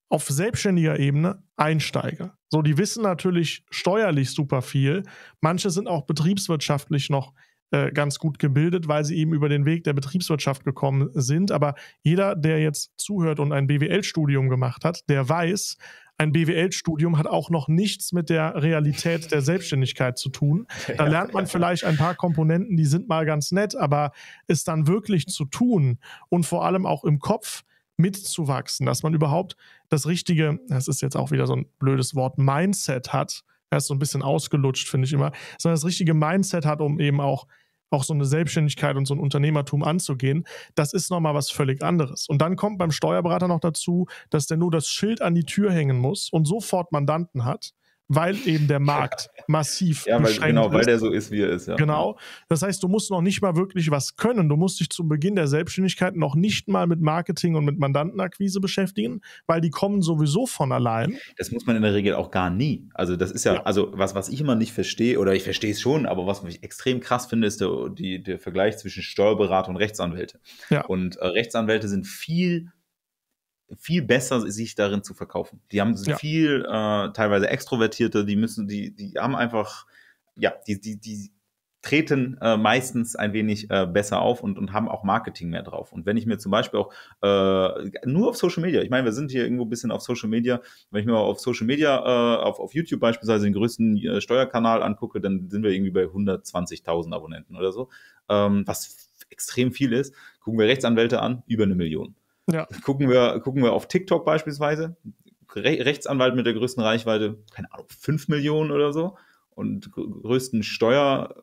auf selbstständiger Ebene Einsteiger. So, die wissen natürlich steuerlich super viel. Manche sind auch betriebswirtschaftlich noch äh, ganz gut gebildet, weil sie eben über den Weg der Betriebswirtschaft gekommen sind. Aber jeder, der jetzt zuhört und ein BWL-Studium gemacht hat, der weiß, ein BWL-Studium hat auch noch nichts mit der Realität der Selbstständigkeit zu tun. Da lernt man vielleicht ein paar Komponenten, die sind mal ganz nett, aber es dann wirklich zu tun und vor allem auch im Kopf mitzuwachsen, dass man überhaupt das richtige, das ist jetzt auch wieder so ein blödes Wort, Mindset hat. Er ist so ein bisschen ausgelutscht, finde ich immer, sondern das richtige Mindset hat, um eben auch auch so eine Selbstständigkeit und so ein Unternehmertum anzugehen, das ist nochmal was völlig anderes. Und dann kommt beim Steuerberater noch dazu, dass der nur das Schild an die Tür hängen muss und sofort Mandanten hat weil eben der Markt massiv ja, weil, genau, ist. weil der so ist, wie er ist. Ja. Genau. Das heißt, du musst noch nicht mal wirklich was können. Du musst dich zum Beginn der Selbstständigkeit noch nicht mal mit Marketing und mit Mandantenakquise beschäftigen, weil die kommen sowieso von allein. Das muss man in der Regel auch gar nie. Also das ist ja, ja. also was, was ich immer nicht verstehe, oder ich verstehe es schon, aber was ich extrem krass finde, ist der, die, der Vergleich zwischen Steuerberater und Rechtsanwälte. Ja. Und äh, Rechtsanwälte sind viel viel besser, sich darin zu verkaufen. Die haben ja. viel äh, teilweise Extrovertierte, die müssen, die, die haben einfach, ja, die, die, die treten äh, meistens ein wenig äh, besser auf und, und haben auch Marketing mehr drauf. Und wenn ich mir zum Beispiel auch äh, nur auf Social Media, ich meine, wir sind hier irgendwo ein bisschen auf Social Media, wenn ich mir auf Social Media, äh, auf, auf YouTube beispielsweise den größten äh, Steuerkanal angucke, dann sind wir irgendwie bei 120.000 Abonnenten oder so, ähm, was extrem viel ist. Gucken wir Rechtsanwälte an, über eine Million. Ja. Gucken, wir, gucken wir auf TikTok beispielsweise. Re Rechtsanwalt mit der größten Reichweite, keine Ahnung, 5 Millionen oder so und größten Steuer,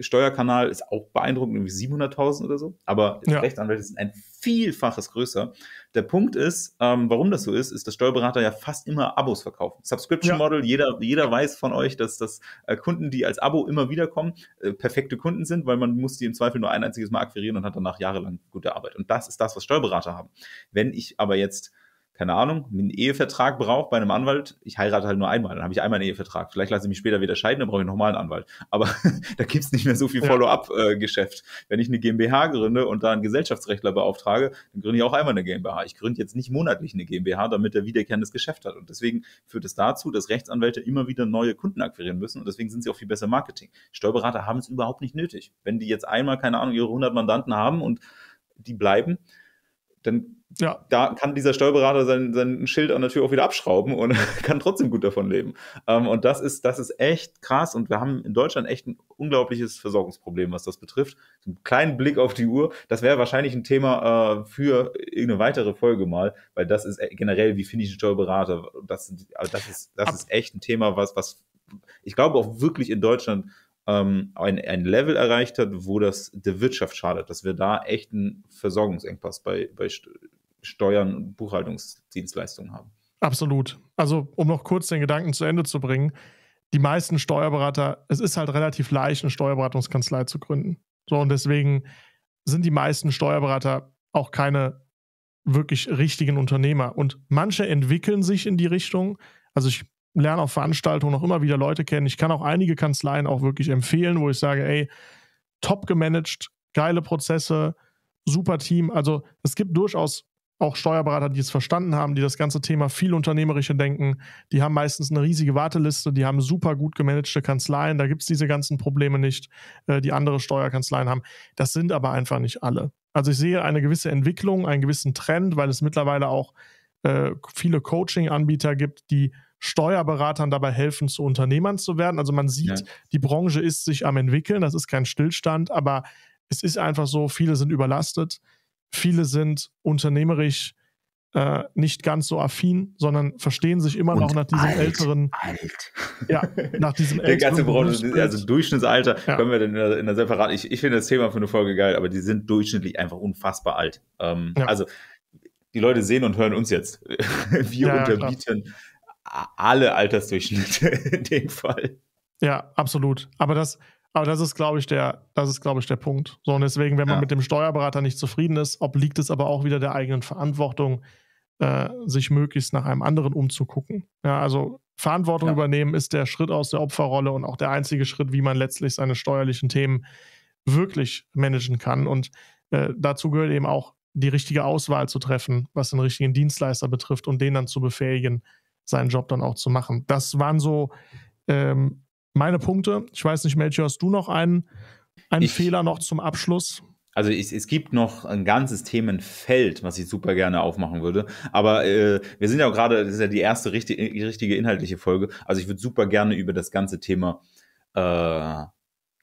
Steuerkanal ist auch beeindruckend, irgendwie 700.000 oder so. Aber ja. Rechtsanwälte sind ein Vielfaches größer. Der Punkt ist, ähm, warum das so ist, ist, dass Steuerberater ja fast immer Abos verkaufen. Subscription Model, jeder, jeder weiß von euch, dass das äh, Kunden, die als Abo immer wieder kommen, äh, perfekte Kunden sind, weil man muss die im Zweifel nur ein einziges Mal akquirieren und hat danach jahrelang gute Arbeit. Und das ist das, was Steuerberater haben. Wenn ich aber jetzt keine Ahnung, einen Ehevertrag brauche bei einem Anwalt, ich heirate halt nur einmal, dann habe ich einmal einen Ehevertrag. Vielleicht lasse ich mich später wieder scheiden, dann brauche ich nochmal einen Anwalt. Aber da gibt es nicht mehr so viel Follow-up-Geschäft. Wenn ich eine GmbH gründe und da einen Gesellschaftsrechtler beauftrage, dann gründe ich auch einmal eine GmbH. Ich gründe jetzt nicht monatlich eine GmbH, damit er wiederkehrendes Geschäft hat. Und deswegen führt es dazu, dass Rechtsanwälte immer wieder neue Kunden akquirieren müssen und deswegen sind sie auch viel besser Marketing. Steuerberater haben es überhaupt nicht nötig. Wenn die jetzt einmal, keine Ahnung, ihre 100 Mandanten haben und die bleiben, dann ja. Da kann dieser Steuerberater sein, sein Schild an der Tür auch wieder abschrauben und kann trotzdem gut davon leben. Ähm, und das ist, das ist echt krass. Und wir haben in Deutschland echt ein unglaubliches Versorgungsproblem, was das betrifft. So kleinen Blick auf die Uhr. Das wäre wahrscheinlich ein Thema äh, für irgendeine weitere Folge mal, weil das ist äh, generell, wie finde ich einen Steuerberater? Das, also das, ist, das ist echt ein Thema, was, was ich glaube auch wirklich in Deutschland ähm, ein, ein Level erreicht hat, wo das der Wirtschaft schadet, dass wir da echt einen Versorgungsengpass bei, bei Steuern und Buchhaltungsdienstleistungen haben. Absolut. Also, um noch kurz den Gedanken zu Ende zu bringen, die meisten Steuerberater, es ist halt relativ leicht, eine Steuerberatungskanzlei zu gründen. So, und deswegen sind die meisten Steuerberater auch keine wirklich richtigen Unternehmer. Und manche entwickeln sich in die Richtung. Also ich lerne auf Veranstaltungen noch immer wieder Leute kennen. Ich kann auch einige Kanzleien auch wirklich empfehlen, wo ich sage, ey, top gemanagt, geile Prozesse, super Team. Also es gibt durchaus auch Steuerberater, die es verstanden haben, die das ganze Thema viel unternehmerische denken, die haben meistens eine riesige Warteliste, die haben super gut gemanagte Kanzleien, da gibt es diese ganzen Probleme nicht, äh, die andere Steuerkanzleien haben. Das sind aber einfach nicht alle. Also ich sehe eine gewisse Entwicklung, einen gewissen Trend, weil es mittlerweile auch äh, viele Coaching-Anbieter gibt, die Steuerberatern dabei helfen, zu Unternehmern zu werden. Also man sieht, ja. die Branche ist sich am entwickeln, das ist kein Stillstand, aber es ist einfach so, viele sind überlastet. Viele sind unternehmerisch äh, nicht ganz so affin, sondern verstehen sich immer und noch nach diesem alt, älteren. Alt. Ja, nach diesem älteren. Der ganze Branche, also Durchschnittsalter, ja. können wir dann in der, in separaten. Ich, ich finde das Thema für eine Folge geil, aber die sind durchschnittlich einfach unfassbar alt. Ähm, ja. Also, die Leute sehen und hören uns jetzt. wir ja, unterbieten alle Altersdurchschnitte in dem Fall. Ja, absolut. Aber das, aber das ist, glaube ich, der, das ist, glaube ich, der Punkt. So, und deswegen, wenn man ja. mit dem Steuerberater nicht zufrieden ist, obliegt es aber auch wieder der eigenen Verantwortung, äh, sich möglichst nach einem anderen umzugucken. Ja, also Verantwortung ja. übernehmen ist der Schritt aus der Opferrolle und auch der einzige Schritt, wie man letztlich seine steuerlichen Themen wirklich managen kann. Und äh, dazu gehört eben auch, die richtige Auswahl zu treffen, was den richtigen Dienstleister betrifft und den dann zu befähigen, seinen Job dann auch zu machen. Das waren so ähm, meine Punkte. Ich weiß nicht, Melchior, hast du noch einen, einen ich, Fehler noch zum Abschluss? Also ich, es gibt noch ein ganzes Themenfeld, was ich super gerne aufmachen würde. Aber äh, wir sind ja auch gerade, das ist ja die erste richtig, richtige inhaltliche Folge. Also ich würde super gerne über das ganze Thema äh,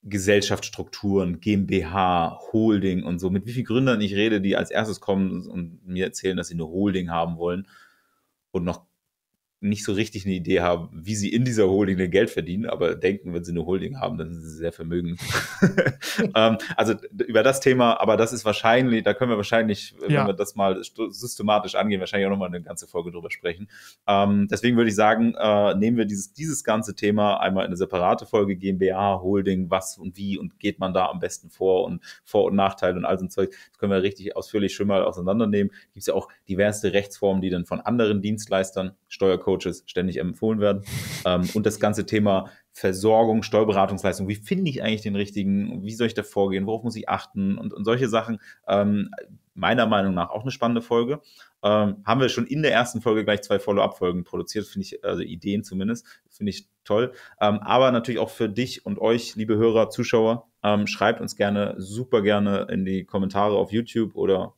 Gesellschaftsstrukturen, GmbH, Holding und so, mit wie vielen Gründern ich rede, die als erstes kommen und mir erzählen, dass sie eine Holding haben wollen und noch nicht so richtig eine Idee haben, wie sie in dieser Holding ihr Geld verdienen, aber denken, wenn sie eine Holding haben, dann sind sie sehr vermögend. ähm, also über das Thema, aber das ist wahrscheinlich, da können wir wahrscheinlich, äh, ja. wenn wir das mal systematisch angehen, wahrscheinlich auch nochmal eine ganze Folge drüber sprechen. Ähm, deswegen würde ich sagen, äh, nehmen wir dieses, dieses ganze Thema einmal in eine separate Folge, GmbH, Holding, was und wie und geht man da am besten vor und Vor- und Nachteile und all so ein Zeug. Das können wir richtig ausführlich schon mal auseinandernehmen. Gibt es ja auch diverse Rechtsformen, die dann von anderen Dienstleistern, Steuer Coaches ständig empfohlen werden. Ähm, und das ganze Thema Versorgung, Steuerberatungsleistung, wie finde ich eigentlich den richtigen, wie soll ich da vorgehen, worauf muss ich achten und, und solche Sachen. Ähm, meiner Meinung nach auch eine spannende Folge. Ähm, haben wir schon in der ersten Folge gleich zwei Follow-up-Folgen produziert, finde ich, also Ideen zumindest, finde ich toll. Ähm, aber natürlich auch für dich und euch, liebe Hörer, Zuschauer, ähm, schreibt uns gerne, super gerne in die Kommentare auf YouTube oder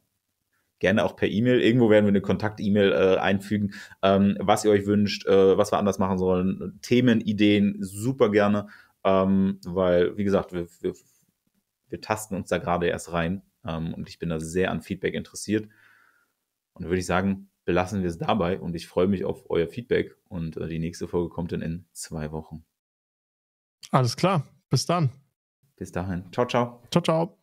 gerne auch per E-Mail. Irgendwo werden wir eine Kontakt-E-Mail äh, einfügen, ähm, was ihr euch wünscht, äh, was wir anders machen sollen, Themen, Ideen, super gerne, ähm, weil, wie gesagt, wir, wir, wir tasten uns da gerade erst rein ähm, und ich bin da sehr an Feedback interessiert. Und würde ich sagen, belassen wir es dabei und ich freue mich auf euer Feedback und äh, die nächste Folge kommt dann in zwei Wochen. Alles klar, bis dann. Bis dahin. Ciao, ciao. Ciao, ciao.